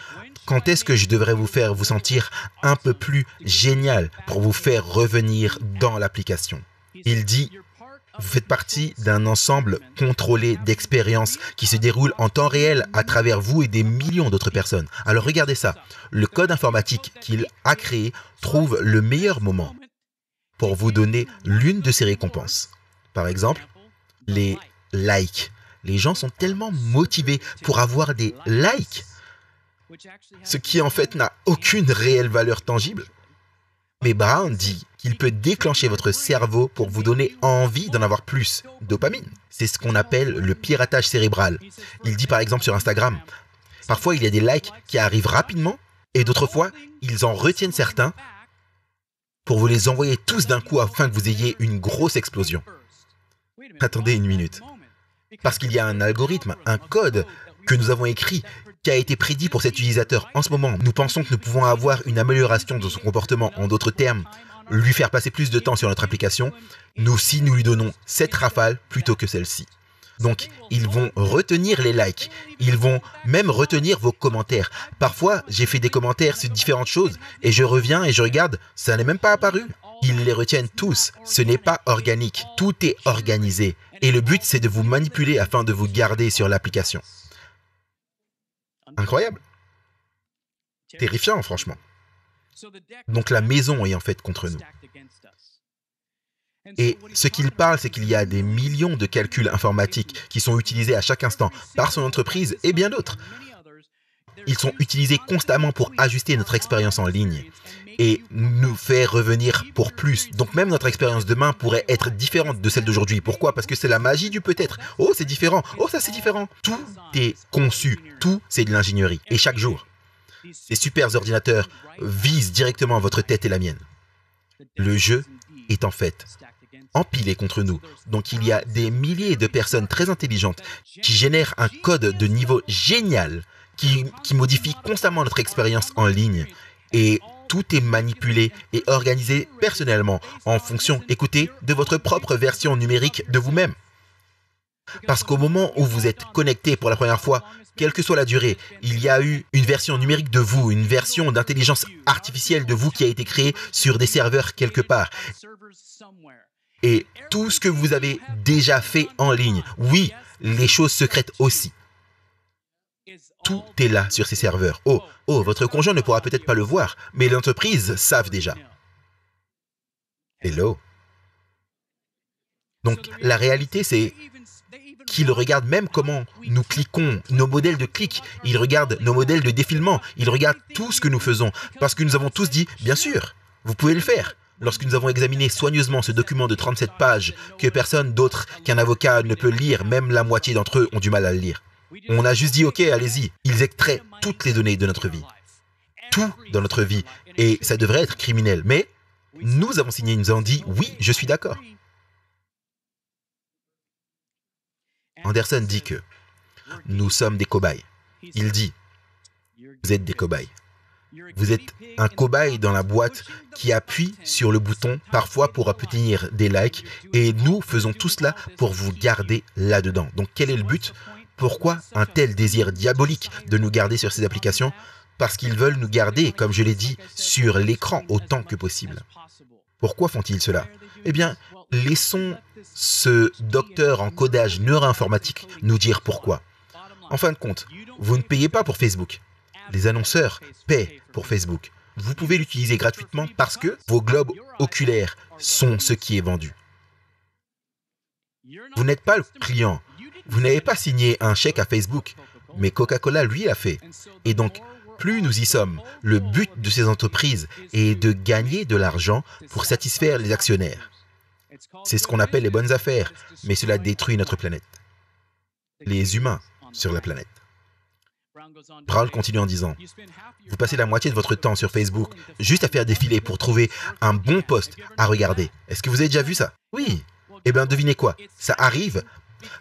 Quand est-ce que je devrais vous faire vous sentir un peu plus génial pour vous faire revenir dans l'application Il dit, vous faites partie d'un ensemble contrôlé d'expériences qui se déroulent en temps réel à travers vous et des millions d'autres personnes. Alors regardez ça. Le code informatique qu'il a créé trouve le meilleur moment pour vous donner l'une de ses récompenses. Par exemple, les likes. Les gens sont tellement motivés pour avoir des likes, ce qui en fait n'a aucune réelle valeur tangible. Mais Brown dit qu'il peut déclencher votre cerveau pour vous donner envie d'en avoir plus, dopamine. C'est ce qu'on appelle le piratage cérébral. Il dit par exemple sur Instagram, parfois il y a des likes qui arrivent rapidement et d'autres fois ils en retiennent certains pour vous les envoyer tous d'un coup afin que vous ayez une grosse explosion. Attendez une minute. Parce qu'il y a un algorithme, un code que nous avons écrit qui a été prédit pour cet utilisateur. En ce moment, nous pensons que nous pouvons avoir une amélioration de son comportement. En d'autres termes, lui faire passer plus de temps sur notre application, nous aussi, nous lui donnons cette rafale plutôt que celle-ci. Donc, ils vont retenir les likes, ils vont même retenir vos commentaires. Parfois, j'ai fait des commentaires sur différentes choses et je reviens et je regarde, ça n'est même pas apparu. Ils les retiennent tous, ce n'est pas organique, tout est organisé. Et le but, c'est de vous manipuler afin de vous garder sur l'application. Incroyable. Terrifiant, franchement. Donc la maison est en fait contre nous. Et ce qu'il parle, c'est qu'il y a des millions de calculs informatiques qui sont utilisés à chaque instant par son entreprise et bien d'autres. Ils sont utilisés constamment pour ajuster notre expérience en ligne et nous fait revenir pour plus. Donc même notre expérience demain pourrait être différente de celle d'aujourd'hui. Pourquoi Parce que c'est la magie du peut-être. Oh, c'est différent. Oh, ça, c'est différent. Tout est conçu. Tout, c'est de l'ingénierie. Et chaque jour, ces super ordinateurs visent directement votre tête et la mienne. Le jeu est en fait empilé contre nous. Donc il y a des milliers de personnes très intelligentes qui génèrent un code de niveau génial qui, qui modifie constamment notre expérience en ligne et tout est manipulé et organisé personnellement, en fonction, écoutez, de votre propre version numérique de vous-même. Parce qu'au moment où vous êtes connecté pour la première fois, quelle que soit la durée, il y a eu une version numérique de vous, une version d'intelligence artificielle de vous qui a été créée sur des serveurs quelque part. Et tout ce que vous avez déjà fait en ligne, oui, les choses secrètes aussi tout est là sur ces serveurs. Oh, oh, votre conjoint ne pourra peut-être pas le voir, mais l'entreprise savent déjà. Hello. Donc la réalité, c'est qu'ils regardent même comment nous cliquons, nos modèles de clic, ils regardent nos modèles de défilement, ils regardent tout ce que nous faisons, parce que nous avons tous dit, bien sûr, vous pouvez le faire. Lorsque nous avons examiné soigneusement ce document de 37 pages que personne d'autre qu'un avocat ne peut lire, même la moitié d'entre eux ont du mal à le lire. On a juste dit, OK, allez-y. Ils extraient toutes les données de notre vie. Tout dans notre vie. Et ça devrait être criminel. Mais nous avons signé, une nous dit, oui, je suis d'accord. Anderson dit que nous sommes des cobayes. Il dit, vous êtes des cobayes. Vous êtes un cobaye dans la boîte qui appuie sur le bouton parfois pour obtenir des likes et nous faisons tout cela pour vous garder là-dedans. Donc quel est le but pourquoi un tel désir diabolique de nous garder sur ces applications Parce qu'ils veulent nous garder, comme je l'ai dit, sur l'écran autant que possible. Pourquoi font-ils cela Eh bien, laissons ce docteur en codage neuroinformatique nous dire pourquoi. En fin de compte, vous ne payez pas pour Facebook. Les annonceurs paient pour Facebook. Vous pouvez l'utiliser gratuitement parce que vos globes oculaires sont ce qui est vendu. Vous n'êtes pas le client, vous n'avez pas signé un chèque à Facebook, mais Coca-Cola, lui, l'a fait. Et donc, plus nous y sommes, le but de ces entreprises est de gagner de l'argent pour satisfaire les actionnaires. C'est ce qu'on appelle les bonnes affaires, mais cela détruit notre planète. Les humains sur la planète. Brawl continue en disant Vous passez la moitié de votre temps sur Facebook juste à faire défiler pour trouver un bon poste à regarder. Est-ce que vous avez déjà vu ça Oui. Eh bien, devinez quoi Ça arrive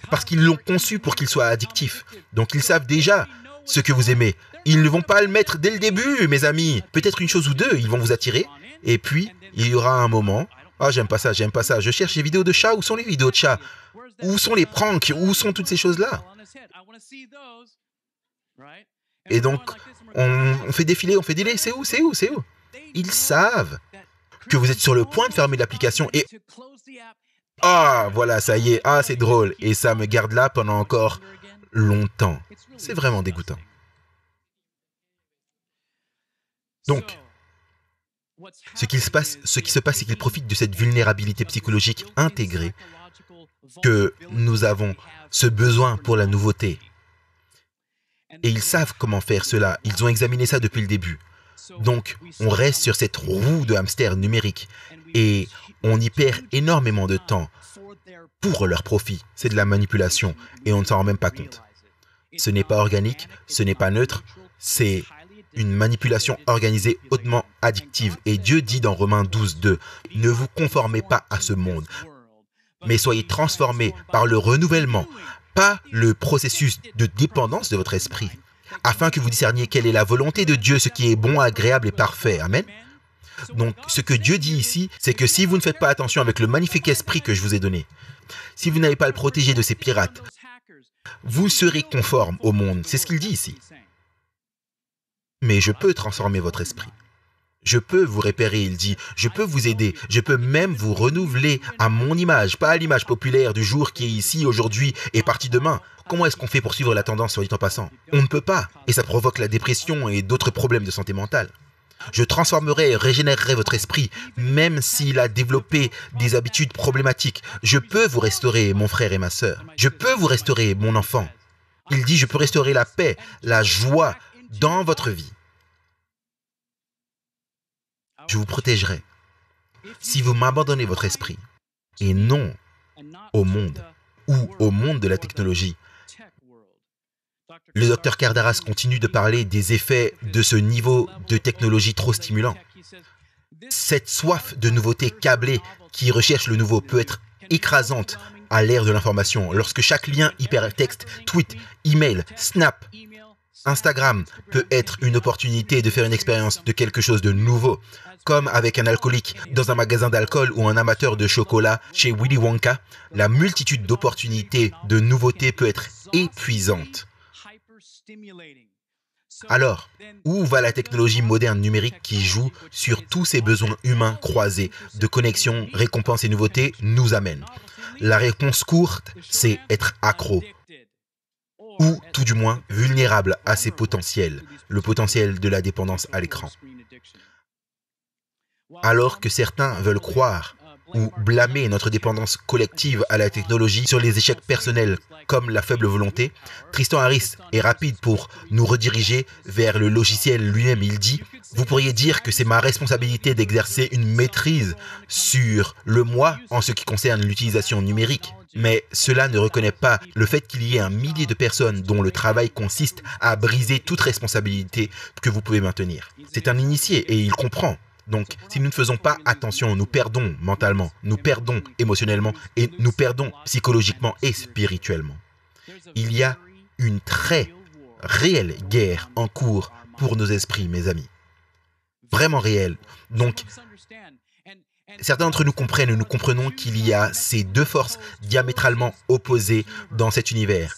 parce qu'ils l'ont conçu pour qu'il soit addictif. Donc ils savent déjà ce que vous aimez. Ils ne vont pas le mettre dès le début, mes amis. Peut-être une chose ou deux, ils vont vous attirer. Et puis, il y aura un moment. Ah, j'aime pas ça, j'aime pas ça. Je cherche les vidéos de chats. Où sont les vidéos de chats Où sont les pranks Où sont toutes ces choses-là Et donc, on, fait défiler, on fait délai. C'est où C'est où C'est où Ils savent que vous êtes sur le point de fermer l'application et ah, voilà, ça y est, ah, c'est drôle. Et ça me garde là pendant encore longtemps. C'est vraiment dégoûtant. Donc, ce, se passe, ce qui se passe, c'est qu'ils profitent de cette vulnérabilité psychologique intégrée que nous avons, ce besoin pour la nouveauté. Et ils savent comment faire cela, ils ont examiné ça depuis le début. Donc, on reste sur cette roue de hamster numérique et on y perd énormément de temps pour leur profit. C'est de la manipulation et on ne s'en rend même pas compte. Ce n'est pas organique, ce n'est pas neutre, c'est une manipulation organisée hautement addictive. Et Dieu dit dans Romains 12, 2, ne vous conformez pas à ce monde, mais soyez transformés par le renouvellement, pas le processus de dépendance de votre esprit, afin que vous discerniez quelle est la volonté de Dieu, ce qui est bon, agréable et parfait. Amen. Donc ce que Dieu dit ici, c'est que si vous ne faites pas attention avec le magnifique esprit que je vous ai donné, si vous n'avez pas le protégé de ces pirates, vous serez conforme au monde. C'est ce qu'il dit ici. Mais je peux transformer votre esprit. Je peux vous repérer, il dit. Je peux vous aider. Je peux même vous renouveler à mon image, pas à l'image populaire du jour qui est ici aujourd'hui et parti demain. Comment est-ce qu'on fait pour suivre la tendance sur dit en passant On ne peut pas. Et ça provoque la dépression et d'autres problèmes de santé mentale. Je transformerai et régénérerai votre esprit, même s'il a développé des habitudes problématiques. Je peux vous restaurer, mon frère et ma sœur. Je peux vous restaurer, mon enfant. Il dit, je peux restaurer la paix, la joie dans votre vie. Je vous protégerai si vous m'abandonnez votre esprit et non au monde ou au monde de la technologie, le docteur Cardaras continue de parler des effets de ce niveau de technologie trop stimulant. Cette soif de nouveautés câblée qui recherche le nouveau peut être écrasante à l'ère de l'information. Lorsque chaque lien hypertexte, tweet, email, snap, Instagram peut être une opportunité de faire une expérience de quelque chose de nouveau, comme avec un alcoolique dans un magasin d'alcool ou un amateur de chocolat chez Willy Wonka, la multitude d'opportunités de nouveautés peut être épuisante. Alors, où va la technologie moderne numérique qui joue sur tous ces besoins humains croisés de connexion, récompense et nouveautés nous amène La réponse courte, c'est être accro, ou tout du moins vulnérable à ses potentiels, le potentiel de la dépendance à l'écran. Alors que certains veulent croire ou blâmer notre dépendance collective à la technologie sur les échecs personnels comme la faible volonté, Tristan Harris est rapide pour nous rediriger vers le logiciel lui-même. Il dit, vous pourriez dire que c'est ma responsabilité d'exercer une maîtrise sur le moi en ce qui concerne l'utilisation numérique. Mais cela ne reconnaît pas le fait qu'il y ait un millier de personnes dont le travail consiste à briser toute responsabilité que vous pouvez maintenir. C'est un initié et il comprend. Donc, si nous ne faisons pas attention, nous perdons mentalement, nous perdons émotionnellement et nous perdons psychologiquement et spirituellement. Il y a une très réelle guerre en cours pour nos esprits, mes amis. Vraiment réelle. Donc, certains d'entre nous comprennent et nous comprenons qu'il y a ces deux forces diamétralement opposées dans cet univers,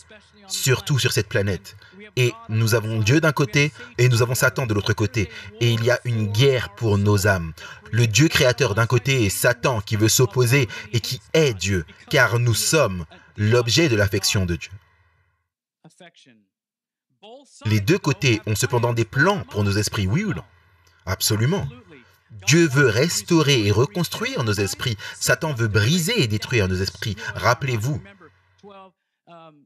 surtout sur cette planète. Et nous avons Dieu d'un côté et nous avons Satan de l'autre côté. Et il y a une guerre pour nos âmes. Le Dieu créateur d'un côté et Satan qui veut s'opposer et qui est Dieu, car nous sommes l'objet de l'affection de Dieu. Les deux côtés ont cependant des plans pour nos esprits, oui ou non Absolument. Dieu veut restaurer et reconstruire nos esprits. Satan veut briser et détruire nos esprits. Rappelez-vous. Um,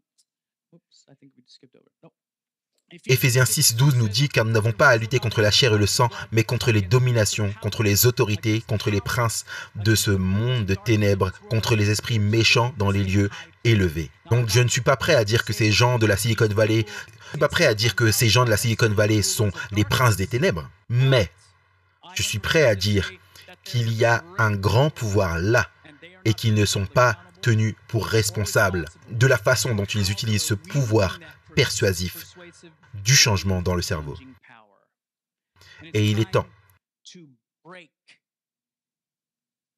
Éphésiens 6.12 nous dit car nous n'avons pas à lutter contre la chair et le sang, mais contre les dominations, contre les autorités, contre les princes de ce monde de ténèbres, contre les esprits méchants dans les lieux élevés. Donc je ne suis pas prêt à dire que ces gens de la Silicon Valley, suis pas prêt à dire que ces gens de la Silicon Valley sont les princes des ténèbres, mais je suis prêt à dire qu'il y a un grand pouvoir là et qu'ils ne sont pas tenus pour responsables de la façon dont ils utilisent ce pouvoir persuasif du changement dans le cerveau. Et il est temps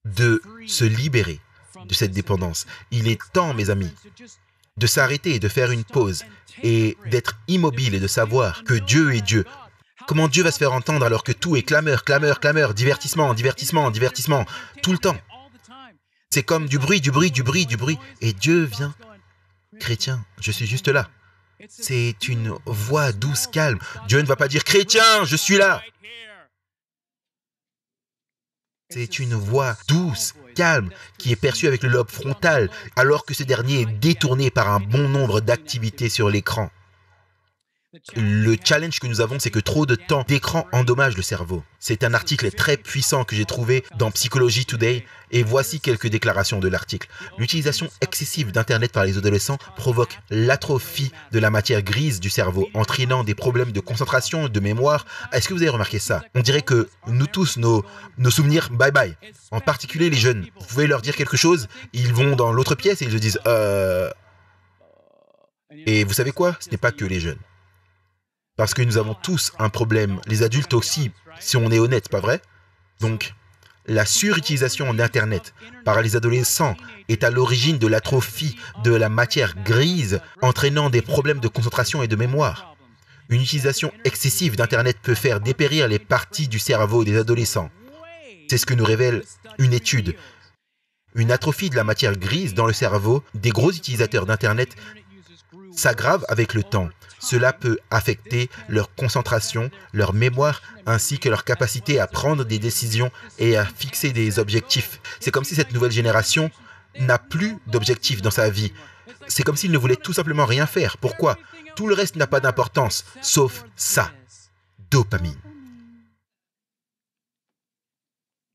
de se libérer de cette dépendance. Il est temps, mes amis, de s'arrêter et de faire une pause et d'être immobile et de savoir que Dieu est Dieu. Comment Dieu va se faire entendre alors que tout est clameur, clameur, clameur, divertissement, divertissement, divertissement, tout le temps. C'est comme du bruit, du bruit, du bruit, du bruit. Et Dieu vient. Chrétien, je suis juste là. C'est une voix douce, calme. Dieu ne va pas dire Chrétien, je suis là. C'est une voix douce, calme, qui est perçue avec le lobe frontal, alors que ce dernier est détourné par un bon nombre d'activités sur l'écran. Le challenge que nous avons, c'est que trop de temps d'écran endommage le cerveau. C'est un article très puissant que j'ai trouvé dans Psychology Today et voici quelques déclarations de l'article. L'utilisation excessive d'Internet par les adolescents provoque l'atrophie de la matière grise du cerveau, entraînant des problèmes de concentration, de mémoire. Est-ce que vous avez remarqué ça On dirait que nous tous, nos, nos souvenirs, bye bye. En particulier les jeunes. Vous pouvez leur dire quelque chose, ils vont dans l'autre pièce et ils se disent euh... Et vous savez quoi Ce n'est pas que les jeunes. Parce que nous avons tous un problème, les adultes aussi, si on est honnête, pas vrai Donc, la surutilisation d'Internet par les adolescents est à l'origine de l'atrophie de la matière grise, entraînant des problèmes de concentration et de mémoire. Une utilisation excessive d'Internet peut faire dépérir les parties du cerveau des adolescents. C'est ce que nous révèle une étude. Une atrophie de la matière grise dans le cerveau des gros utilisateurs d'Internet s'aggrave avec le temps. Cela peut affecter leur concentration, leur mémoire, ainsi que leur capacité à prendre des décisions et à fixer des objectifs. C'est comme si cette nouvelle génération n'a plus d'objectifs dans sa vie. C'est comme s'ils ne voulaient tout simplement rien faire. Pourquoi Tout le reste n'a pas d'importance, sauf ça. Dopamine.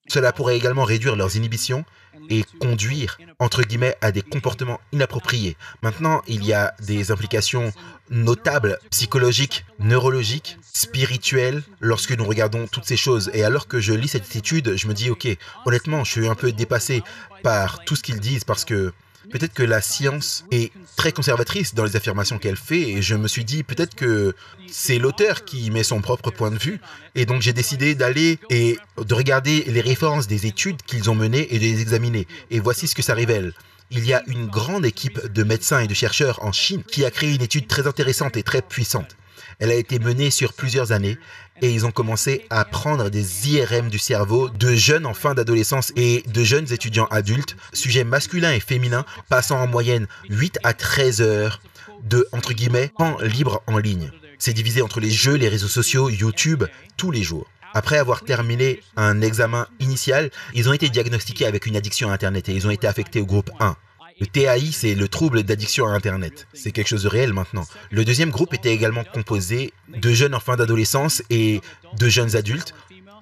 Cela pourrait également réduire leurs inhibitions et conduire, entre guillemets, à des comportements inappropriés. Maintenant, il y a des implications notables, psychologiques, neurologiques, spirituelles, lorsque nous regardons toutes ces choses. Et alors que je lis cette étude, je me dis, ok, honnêtement, je suis un peu dépassé par tout ce qu'ils disent parce que peut-être que la science est très conservatrice dans les affirmations qu'elle fait et je me suis dit peut-être que c'est l'auteur qui met son propre point de vue et donc j'ai décidé d'aller et de regarder les références des études qu'ils ont menées et de les examiner. Et voici ce que ça révèle. Il y a une grande équipe de médecins et de chercheurs en Chine qui a créé une étude très intéressante et très puissante. Elle a été menée sur plusieurs années et ils ont commencé à prendre des IRM du cerveau de jeunes en fin d'adolescence et de jeunes étudiants adultes, sujets masculins et féminins, passant en moyenne 8 à 13 heures de, entre guillemets, temps libre en ligne. C'est divisé entre les jeux, les réseaux sociaux, YouTube, tous les jours. Après avoir terminé un examen initial, ils ont été diagnostiqués avec une addiction à Internet et ils ont été affectés au groupe 1. Le TAI, c'est le trouble d'addiction à Internet. C'est quelque chose de réel maintenant. Le deuxième groupe était également composé de jeunes en fin d'adolescence et de jeunes adultes,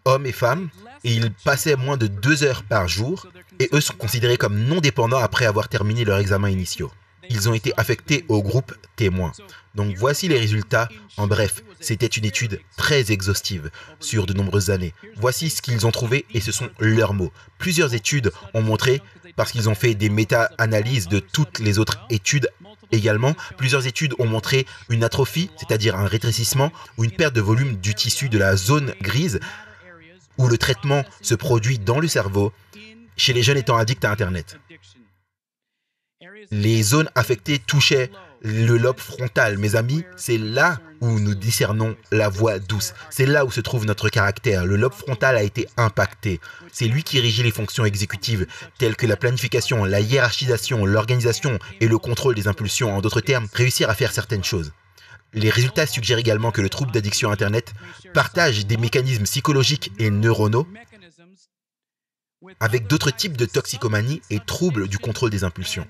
hommes et femmes, et ils passaient moins de deux heures par jour, et eux sont considérés comme non dépendants après avoir terminé leurs examens initiaux. Ils ont été affectés au groupe témoin. Donc voici les résultats. En bref, c'était une étude très exhaustive sur de nombreuses années. Voici ce qu'ils ont trouvé et ce sont leurs mots. Plusieurs études ont montré parce qu'ils ont fait des méta-analyses de toutes les autres études également. Plusieurs études ont montré une atrophie, c'est-à-dire un rétrécissement ou une perte de volume du tissu de la zone grise où le traitement se produit dans le cerveau chez les jeunes étant addicts à Internet. Les zones affectées touchaient le lobe frontal, mes amis, c'est là où nous discernons la voix douce. C'est là où se trouve notre caractère. Le lobe frontal a été impacté. C'est lui qui régit les fonctions exécutives, telles que la planification, la hiérarchisation, l'organisation et le contrôle des impulsions. En d'autres termes, réussir à faire certaines choses. Les résultats suggèrent également que le trouble d'addiction Internet partage des mécanismes psychologiques et neuronaux avec d'autres types de toxicomanie et troubles du contrôle des impulsions.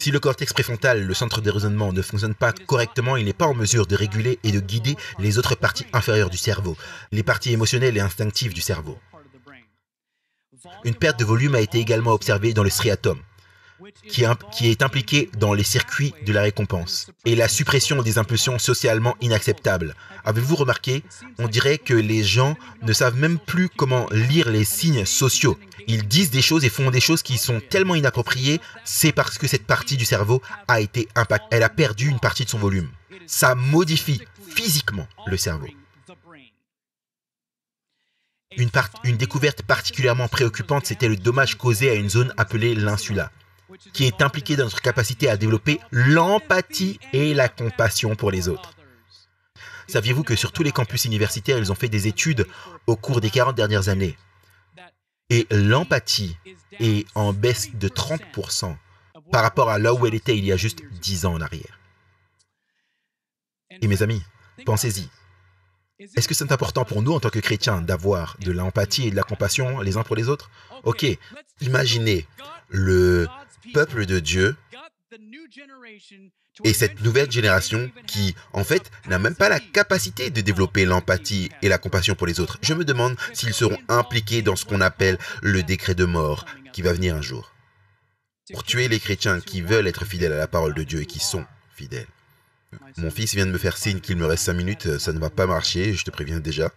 Si le cortex préfrontal, le centre de raisonnement, ne fonctionne pas correctement, il n'est pas en mesure de réguler et de guider les autres parties inférieures du cerveau, les parties émotionnelles et instinctives du cerveau. Une perte de volume a été également observée dans le striatum, qui, est impliqué dans les circuits de la récompense et la suppression des impulsions socialement inacceptables. Avez-vous remarqué On dirait que les gens ne savent même plus comment lire les signes sociaux. Ils disent des choses et font des choses qui sont tellement inappropriées, c'est parce que cette partie du cerveau a été impactée. Elle a perdu une partie de son volume. Ça modifie physiquement le cerveau. une découverte particulièrement préoccupante, c'était le dommage causé à une zone appelée l'insula qui est impliqué dans notre capacité à développer l'empathie et la compassion pour les autres. Saviez-vous que sur tous les campus universitaires, ils ont fait des études au cours des 40 dernières années Et l'empathie est en baisse de 30% par rapport à là où elle était il y a juste 10 ans en arrière. Et mes amis, pensez-y. Est-ce que c'est important pour nous en tant que chrétiens d'avoir de l'empathie et de la compassion les uns pour les autres Ok, imaginez le peuple de Dieu et cette nouvelle génération qui, en fait, n'a même pas la capacité de développer l'empathie et la compassion pour les autres. Je me demande s'ils seront impliqués dans ce qu'on appelle le décret de mort qui va venir un jour. Pour tuer les chrétiens qui veulent être fidèles à la parole de Dieu et qui sont fidèles. Mon fils vient de me faire signe qu'il me reste 5 minutes, ça ne va pas marcher, je te préviens déjà.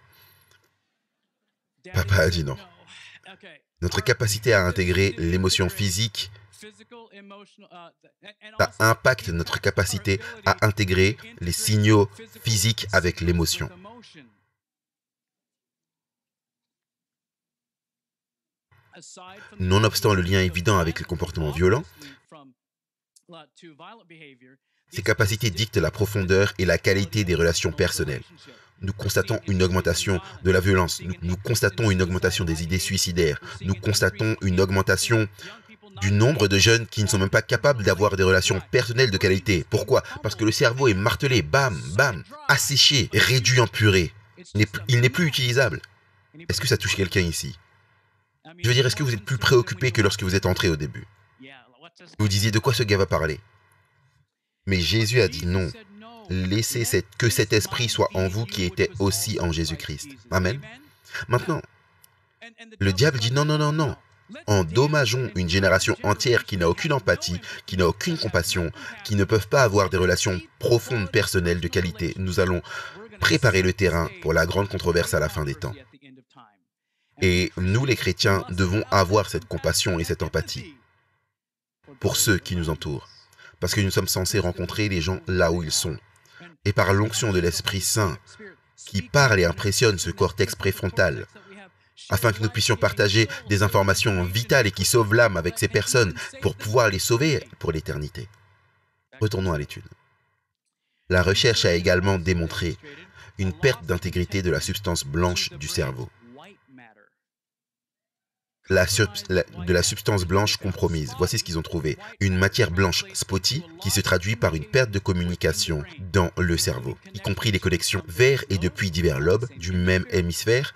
Papa a dit non. Notre capacité à intégrer l'émotion physique Uh, ça impacte notre capacité à intégrer les signaux physiques avec l'émotion. Nonobstant le lien évident avec les comportements violents, ces capacités dictent la profondeur et la qualité des relations personnelles. Nous constatons une augmentation de la violence, nous, constatons une augmentation des idées suicidaires, nous constatons une augmentation du nombre de jeunes qui ne sont même pas capables d'avoir des relations personnelles de qualité. Pourquoi Parce que le cerveau est martelé, bam, bam, asséché, réduit en purée. Il n'est plus utilisable. Est-ce que ça touche quelqu'un ici Je veux dire, est-ce que vous êtes plus préoccupé que lorsque vous êtes entré au début Vous disiez de quoi ce gars va parler Mais Jésus a dit non. Laissez que cet esprit soit en vous qui était aussi en Jésus-Christ. Amen. Maintenant, le diable dit non, non, non, non. Endommageons une génération entière qui n'a aucune empathie, qui n'a aucune compassion, qui ne peuvent pas avoir des relations profondes personnelles de qualité. Nous allons préparer le terrain pour la grande controverse à la fin des temps. Et nous, les chrétiens, devons avoir cette compassion et cette empathie pour ceux qui nous entourent, parce que nous sommes censés rencontrer les gens là où ils sont. Et par l'onction de l'Esprit Saint, qui parle et impressionne ce cortex préfrontal, afin que nous puissions partager des informations vitales et qui sauvent l'âme avec ces personnes pour pouvoir les sauver pour l'éternité. Retournons à l'étude. La recherche a également démontré une perte d'intégrité de la substance blanche du cerveau. de la substance blanche compromise. Voici ce qu'ils ont trouvé. Une matière blanche spotty qui se traduit par une perte de communication dans le cerveau, y compris les collections vers et depuis divers lobes du même hémisphère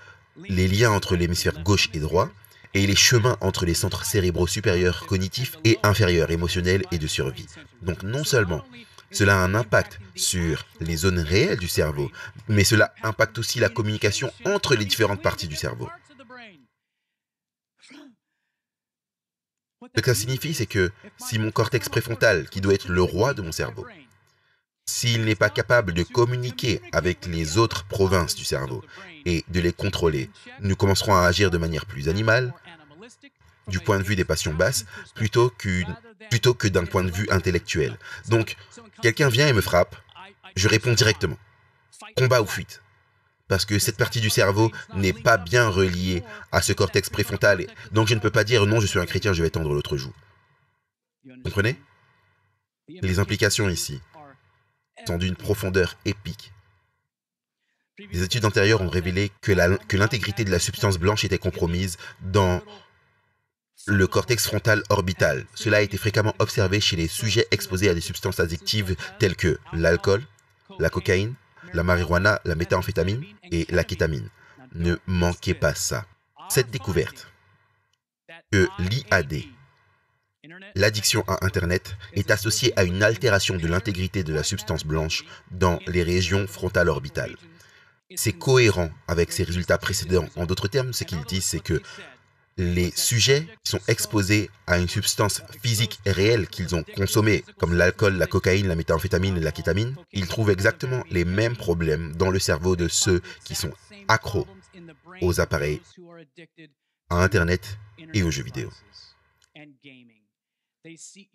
les liens entre l'hémisphère gauche et droit, et les chemins entre les centres cérébraux supérieurs cognitifs et inférieurs émotionnels et de survie. Donc non seulement cela a un impact sur les zones réelles du cerveau, mais cela impacte aussi la communication entre les différentes parties du cerveau. Ce que ça signifie, c'est que si mon cortex préfrontal, qui doit être le roi de mon cerveau, s'il n'est pas capable de communiquer avec les autres provinces du cerveau, et de les contrôler. Nous commencerons à agir de manière plus animale, du point de vue des passions basses, plutôt, plutôt que d'un point de vue intellectuel. Donc, quelqu'un vient et me frappe, je réponds directement. Combat ou fuite parce que cette partie du cerveau n'est pas bien reliée à ce cortex préfrontal. Donc je ne peux pas dire non, je suis un chrétien, je vais tendre l'autre joue. Vous comprenez Les implications ici sont d'une profondeur épique. Les études antérieures ont révélé que l'intégrité de la substance blanche était compromise dans le cortex frontal orbital. Cela a été fréquemment observé chez les sujets exposés à des substances addictives telles que l'alcool, la cocaïne, la marijuana, la méthamphétamine et la kétamine. Ne manquez pas ça. Cette découverte que l'IAD, l'addiction à Internet, est associée à une altération de l'intégrité de la substance blanche dans les régions frontales orbitales c'est cohérent avec ses résultats précédents. En d'autres termes, ce qu'il dit, c'est que les sujets qui sont exposés à une substance physique et réelle qu'ils ont consommée, comme l'alcool, la cocaïne, la méthamphétamine et la kétamine, ils trouvent exactement les mêmes problèmes dans le cerveau de ceux qui sont accros aux appareils, à Internet et aux jeux vidéo. Ils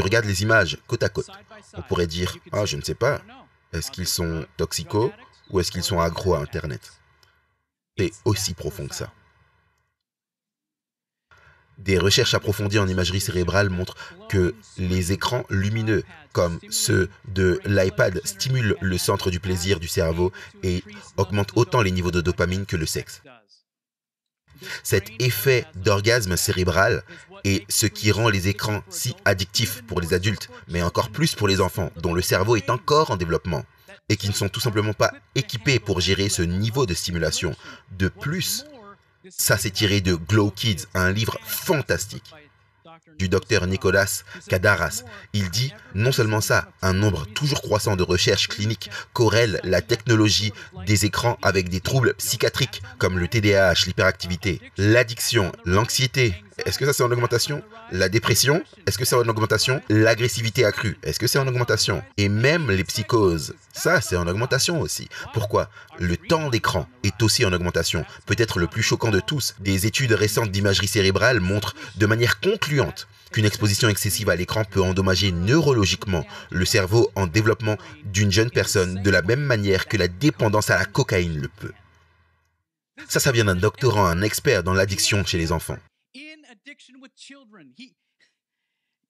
regardent les images côte à côte. On pourrait dire, ah, je ne sais pas, est-ce qu'ils sont toxicaux ou est-ce qu'ils sont agro à Internet C'est aussi profond que ça. Des recherches approfondies en imagerie cérébrale montrent que les écrans lumineux, comme ceux de l'iPad, stimulent le centre du plaisir du cerveau et augmentent autant les niveaux de dopamine que le sexe. Cet effet d'orgasme cérébral et ce qui rend les écrans si addictifs pour les adultes, mais encore plus pour les enfants, dont le cerveau est encore en développement et qui ne sont tout simplement pas équipés pour gérer ce niveau de stimulation. De plus, ça s'est tiré de Glow Kids, un livre fantastique du docteur Nicolas Cadaras. Il dit non seulement ça, un nombre toujours croissant de recherches cliniques corrèle la technologie des écrans avec des troubles psychiatriques comme le TDAH, l'hyperactivité, l'addiction, l'anxiété, est-ce que ça c'est en augmentation La dépression Est-ce que c'est en augmentation L'agressivité accrue Est-ce que c'est en augmentation Et même les psychoses, ça c'est en augmentation aussi. Pourquoi Le temps d'écran est aussi en augmentation. Peut-être le plus choquant de tous, des études récentes d'imagerie cérébrale montrent de manière concluante qu'une exposition excessive à l'écran peut endommager neurologiquement le cerveau en développement d'une jeune personne de la même manière que la dépendance à la cocaïne le peut. Ça, ça vient d'un doctorant, un expert dans l'addiction chez les enfants.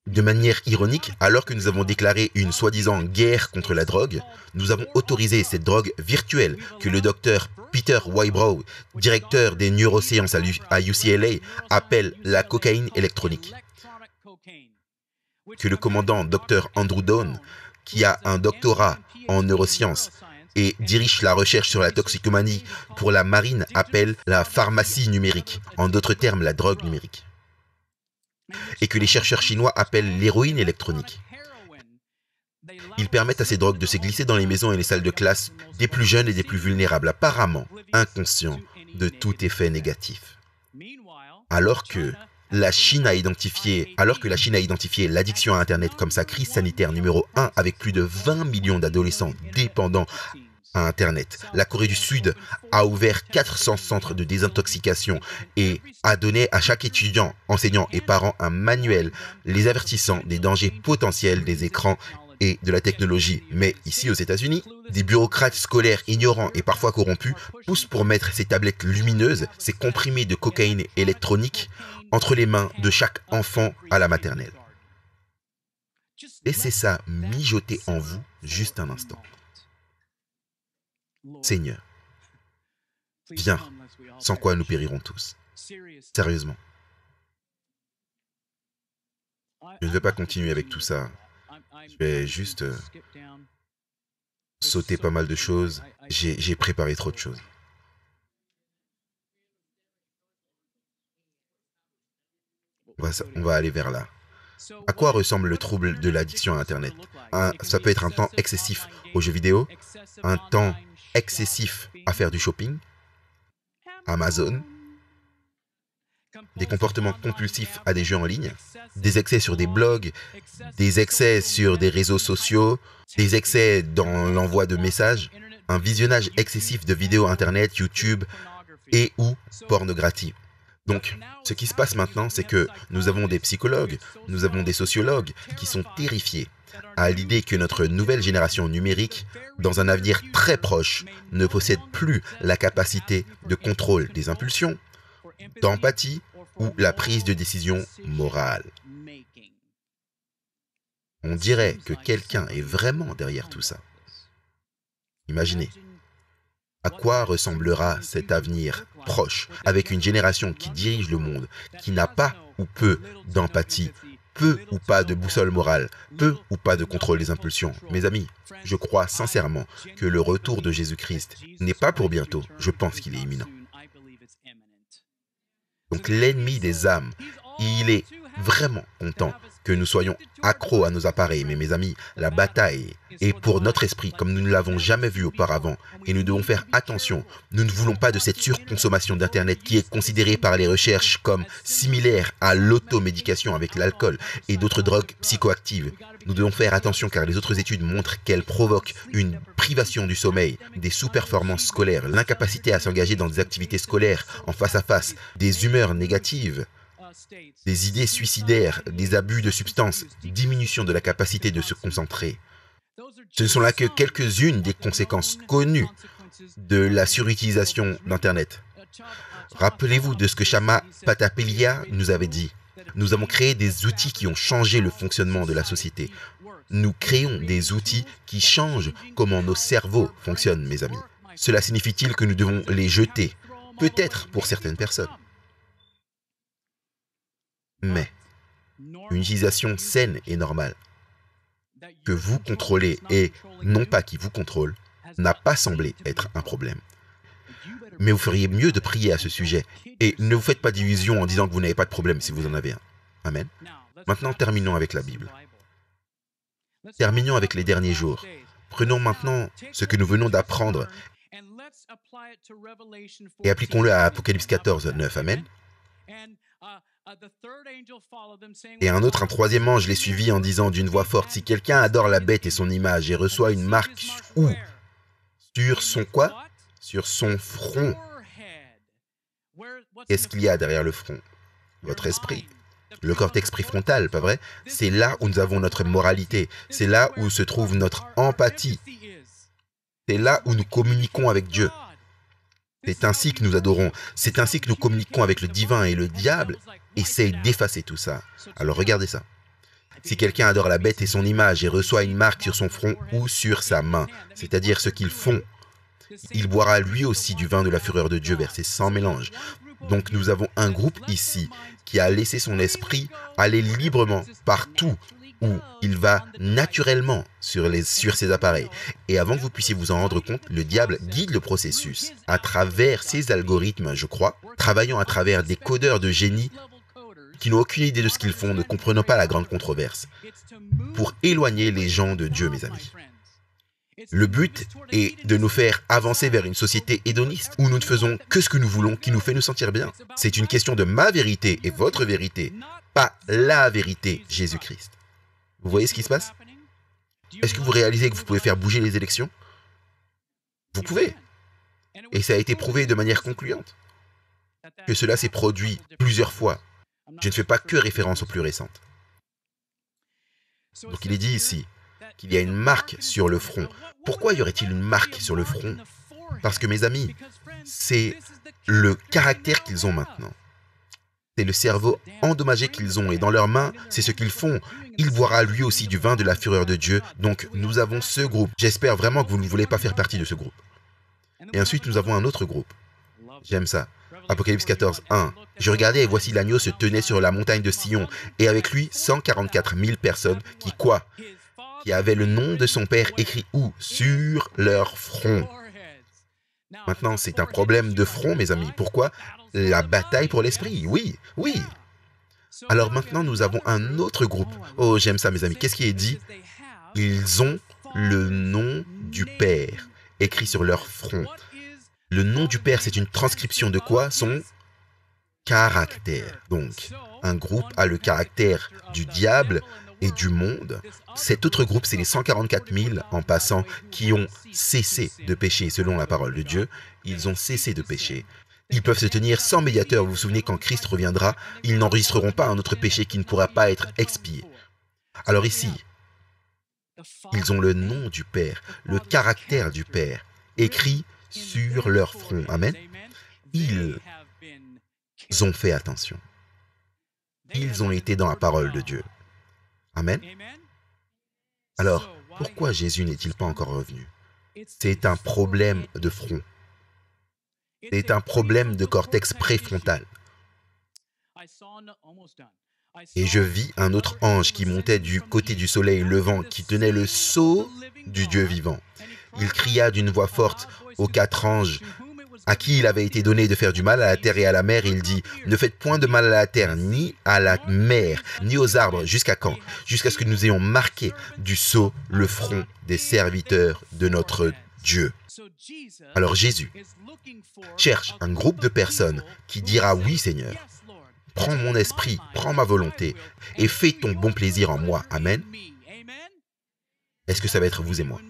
De manière ironique, alors que nous avons déclaré une soi-disant guerre contre la drogue, nous avons autorisé cette drogue virtuelle que le docteur Peter Wybrow, directeur des neurosciences à UCLA, appelle la cocaïne électronique. Que le commandant docteur Andrew Dawn, qui a un doctorat en neurosciences et dirige la recherche sur la toxicomanie pour la marine, appelle la pharmacie numérique, en d'autres termes la drogue numérique et que les chercheurs chinois appellent l'héroïne électronique. Ils permettent à ces drogues de se glisser dans les maisons et les salles de classe des plus jeunes et des plus vulnérables, apparemment inconscients de tout effet négatif. Alors que la Chine a identifié, alors que la Chine a identifié l'addiction à Internet comme sa crise sanitaire numéro 1 avec plus de 20 millions d'adolescents dépendants à Internet. La Corée du Sud a ouvert 400 centres de désintoxication et a donné à chaque étudiant, enseignant et parent un manuel les avertissant des dangers potentiels des écrans et de la technologie. Mais ici aux États-Unis, des bureaucrates scolaires ignorants et parfois corrompus poussent pour mettre ces tablettes lumineuses, ces comprimés de cocaïne électronique, entre les mains de chaque enfant à la maternelle. Laissez ça mijoter en vous juste un instant. Seigneur, viens, sans quoi nous périrons tous. Sérieusement. Je ne vais pas continuer avec tout ça. Je vais juste euh, sauter pas mal de choses. J'ai préparé trop de choses. On va, aller vers là. À quoi ressemble le trouble de l'addiction à Internet Ça peut être un temps excessif aux jeux vidéo, un temps excessif à faire du shopping, Amazon, des comportements compulsifs à des jeux en ligne, des excès sur des blogs, des excès sur des réseaux sociaux, des excès dans l'envoi de messages, un visionnage excessif de vidéos Internet, YouTube et ou pornographie. Donc, ce qui se passe maintenant, c'est que nous avons des psychologues, nous avons des sociologues qui sont terrifiés à l'idée que notre nouvelle génération numérique, dans un avenir très proche, ne possède plus la capacité de contrôle des impulsions, d'empathie ou la prise de décision morale. On dirait que quelqu'un est vraiment derrière tout ça. Imaginez, à quoi ressemblera cet avenir proche avec une génération qui dirige le monde, qui n'a pas ou peu d'empathie peu ou pas de boussole morale, peu ou pas de contrôle des impulsions. Mes amis, je crois sincèrement que le retour de Jésus-Christ n'est pas pour bientôt, je pense qu'il est imminent. Donc l'ennemi des âmes, il est vraiment content que nous soyons accros à nos appareils, mais mes amis, la bataille est pour notre esprit comme nous ne l'avons jamais vu auparavant et nous devons faire attention. Nous ne voulons pas de cette surconsommation d'Internet qui est considérée par les recherches comme similaire à l'automédication avec l'alcool et d'autres drogues psychoactives. Nous devons faire attention car les autres études montrent qu'elles provoquent une privation du sommeil, des sous-performances scolaires, l'incapacité à s'engager dans des activités scolaires en face à face, des humeurs négatives, des idées suicidaires, des abus de substances, diminution de la capacité de se concentrer. Ce ne sont là que quelques-unes des conséquences connues de la surutilisation d'Internet. Rappelez-vous de ce que Shama Patapellia nous avait dit. Nous avons créé des outils qui ont changé le fonctionnement de la société. Nous créons des outils qui changent comment nos cerveaux fonctionnent, mes amis. Cela signifie-t-il que nous devons les jeter Peut-être pour certaines personnes mais une utilisation saine et normale, que vous contrôlez et non pas qui vous contrôle, n'a pas semblé être un problème. Mais vous feriez mieux de prier à ce sujet et ne vous faites pas d'illusions en disant que vous n'avez pas de problème si vous en avez un. Amen. Maintenant, terminons avec la Bible. Terminons avec les derniers jours. Prenons maintenant ce que nous venons d'apprendre et appliquons-le à Apocalypse 14, 9. Amen. Uh, et un autre, un troisième ange les suivi en disant d'une voix forte, si quelqu'un adore la bête et son image et reçoit une marque où Sur son quoi Sur son front. Qu'est-ce qu'il y a derrière le front Votre esprit. Le cortex préfrontal, pas vrai C'est là où nous avons notre moralité. C'est là où se trouve notre empathie. C'est là où nous communiquons avec Dieu. C'est ainsi que nous adorons. C'est ainsi que nous communiquons avec le divin et le diable essaye d'effacer tout ça. Alors regardez ça. Si quelqu'un adore la bête et son image et reçoit une marque sur son front ou sur sa main, c'est-à-dire ce qu'ils font, il boira lui aussi du vin de la fureur de Dieu versé sans mélange. Donc nous avons un groupe ici qui a laissé son esprit aller librement partout où il va naturellement sur, les, sur ses appareils. Et avant que vous puissiez vous en rendre compte, le diable guide le processus à travers ses algorithmes, je crois, travaillant à travers des codeurs de génie qui n'ont aucune idée de ce qu'ils font, ne comprenant pas la grande controverse, pour éloigner les gens de Dieu, mes amis. Le but est de nous faire avancer vers une société hédoniste où nous ne faisons que ce que nous voulons qui nous fait nous sentir bien. C'est une question de ma vérité et votre vérité, pas la vérité Jésus-Christ. Vous voyez ce qui se passe Est-ce que vous réalisez que vous pouvez faire bouger les élections Vous pouvez. Et ça a été prouvé de manière concluante que cela s'est produit plusieurs fois je ne fais pas que référence aux plus récentes. Donc il est dit ici qu'il y a une marque sur le front. Pourquoi y aurait-il une marque sur le front Parce que mes amis, c'est le caractère qu'ils ont maintenant. C'est le cerveau endommagé qu'ils ont et dans leurs mains, c'est ce qu'ils font. Il boira lui aussi du vin de la fureur de Dieu. Donc nous avons ce groupe. J'espère vraiment que vous ne voulez pas faire partie de ce groupe. Et ensuite, nous avons un autre groupe. J'aime ça. Apocalypse 14, 1. Je regardais et voici l'agneau se tenait sur la montagne de Sion, et avec lui 144 000 personnes qui quoi Qui avaient le nom de son père écrit où Sur leur front. Maintenant, c'est un problème de front, mes amis. Pourquoi La bataille pour l'esprit, oui, oui. Alors maintenant, nous avons un autre groupe. Oh, j'aime ça, mes amis. Qu'est-ce qui est dit Ils ont le nom du Père écrit sur leur front. Le nom du père, c'est une transcription de quoi Son caractère. Donc, un groupe a le caractère du diable et du monde. Cet autre groupe, c'est les 144 000 en passant qui ont cessé de pécher selon la parole de Dieu. Ils ont cessé de pécher. Ils peuvent se tenir sans médiateur. Vous vous souvenez, quand Christ reviendra, ils n'enregistreront pas un autre péché qui ne pourra pas être expié. Alors ici, ils ont le nom du Père, le caractère du Père, écrit sur leur front. Amen. Ils ont fait attention. Ils ont été dans la parole de Dieu. Amen. Alors, pourquoi Jésus n'est-il pas encore revenu C'est un problème de front. C'est un problème de cortex préfrontal. Et je vis un autre ange qui montait du côté du soleil levant, qui tenait le sceau du Dieu vivant il cria d'une voix forte aux quatre anges à qui il avait été donné de faire du mal à la terre et à la mer, il dit, ne faites point de mal à la terre, ni à la mer, ni aux arbres, jusqu'à quand Jusqu'à ce que nous ayons marqué du sceau le front des serviteurs de notre Dieu. Alors Jésus cherche un groupe de personnes qui dira oui Seigneur, prends mon esprit, prends ma volonté et fais ton bon plaisir en moi. Amen. Est-ce que ça va être vous et moi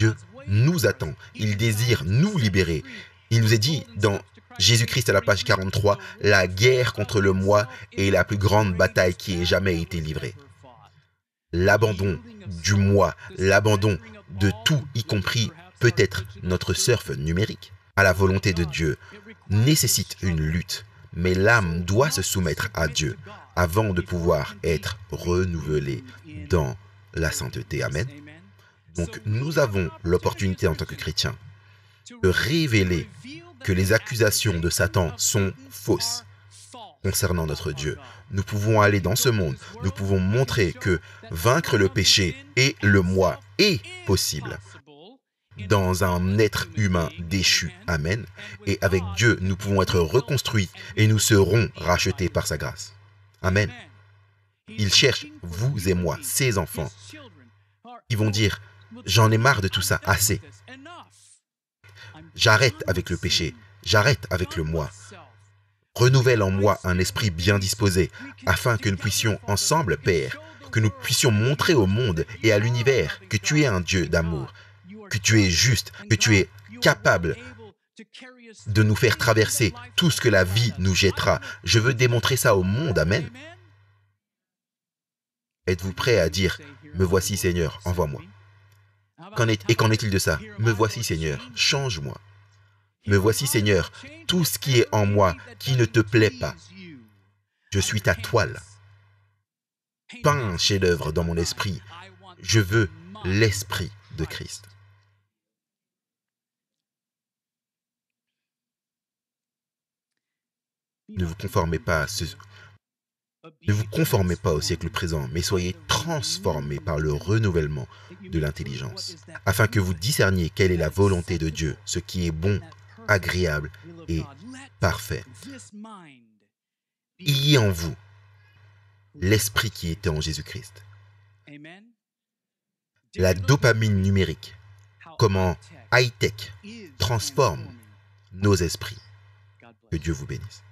Dieu nous attend. Il désire nous libérer. Il nous est dit dans Jésus-Christ à la page 43, la guerre contre le moi est la plus grande bataille qui ait jamais été livrée. L'abandon du moi, l'abandon de tout, y compris peut-être notre surf numérique, à la volonté de Dieu, nécessite une lutte. Mais l'âme doit se soumettre à Dieu avant de pouvoir être renouvelée dans la sainteté. Amen. Donc nous avons l'opportunité en tant que chrétiens de révéler que les accusations de Satan sont fausses concernant notre Dieu. Nous pouvons aller dans ce monde, nous pouvons montrer que vaincre le péché et le moi est possible dans un être humain déchu. Amen. Et avec Dieu, nous pouvons être reconstruits et nous serons rachetés par sa grâce. Amen. Il cherche, vous et moi, ses enfants, Ils vont dire, J'en ai marre de tout ça, assez. J'arrête avec le péché, j'arrête avec le moi. Renouvelle en moi un esprit bien disposé, afin que nous puissions ensemble, Père, que nous puissions montrer au monde et à l'univers que tu es un Dieu d'amour, que tu es juste, que tu es capable de nous faire traverser tout ce que la vie nous jettera. Je veux démontrer ça au monde, Amen. Êtes-vous prêt à dire, me voici Seigneur, envoie-moi et qu'en est-il de ça Me voici Seigneur, change-moi. Me voici Seigneur, tout ce qui est en moi qui ne te plaît pas. Je suis ta toile. Peins chez chef-d'œuvre dans mon esprit. Je veux l'esprit de Christ. Ne vous conformez pas à ce, ne vous conformez pas au siècle présent, mais soyez transformés par le renouvellement de l'intelligence, afin que vous discerniez quelle est la volonté de Dieu, ce qui est bon, agréable et parfait. Ayez en vous l'esprit qui était en Jésus-Christ. La dopamine numérique, comment high-tech transforme nos esprits. Que Dieu vous bénisse.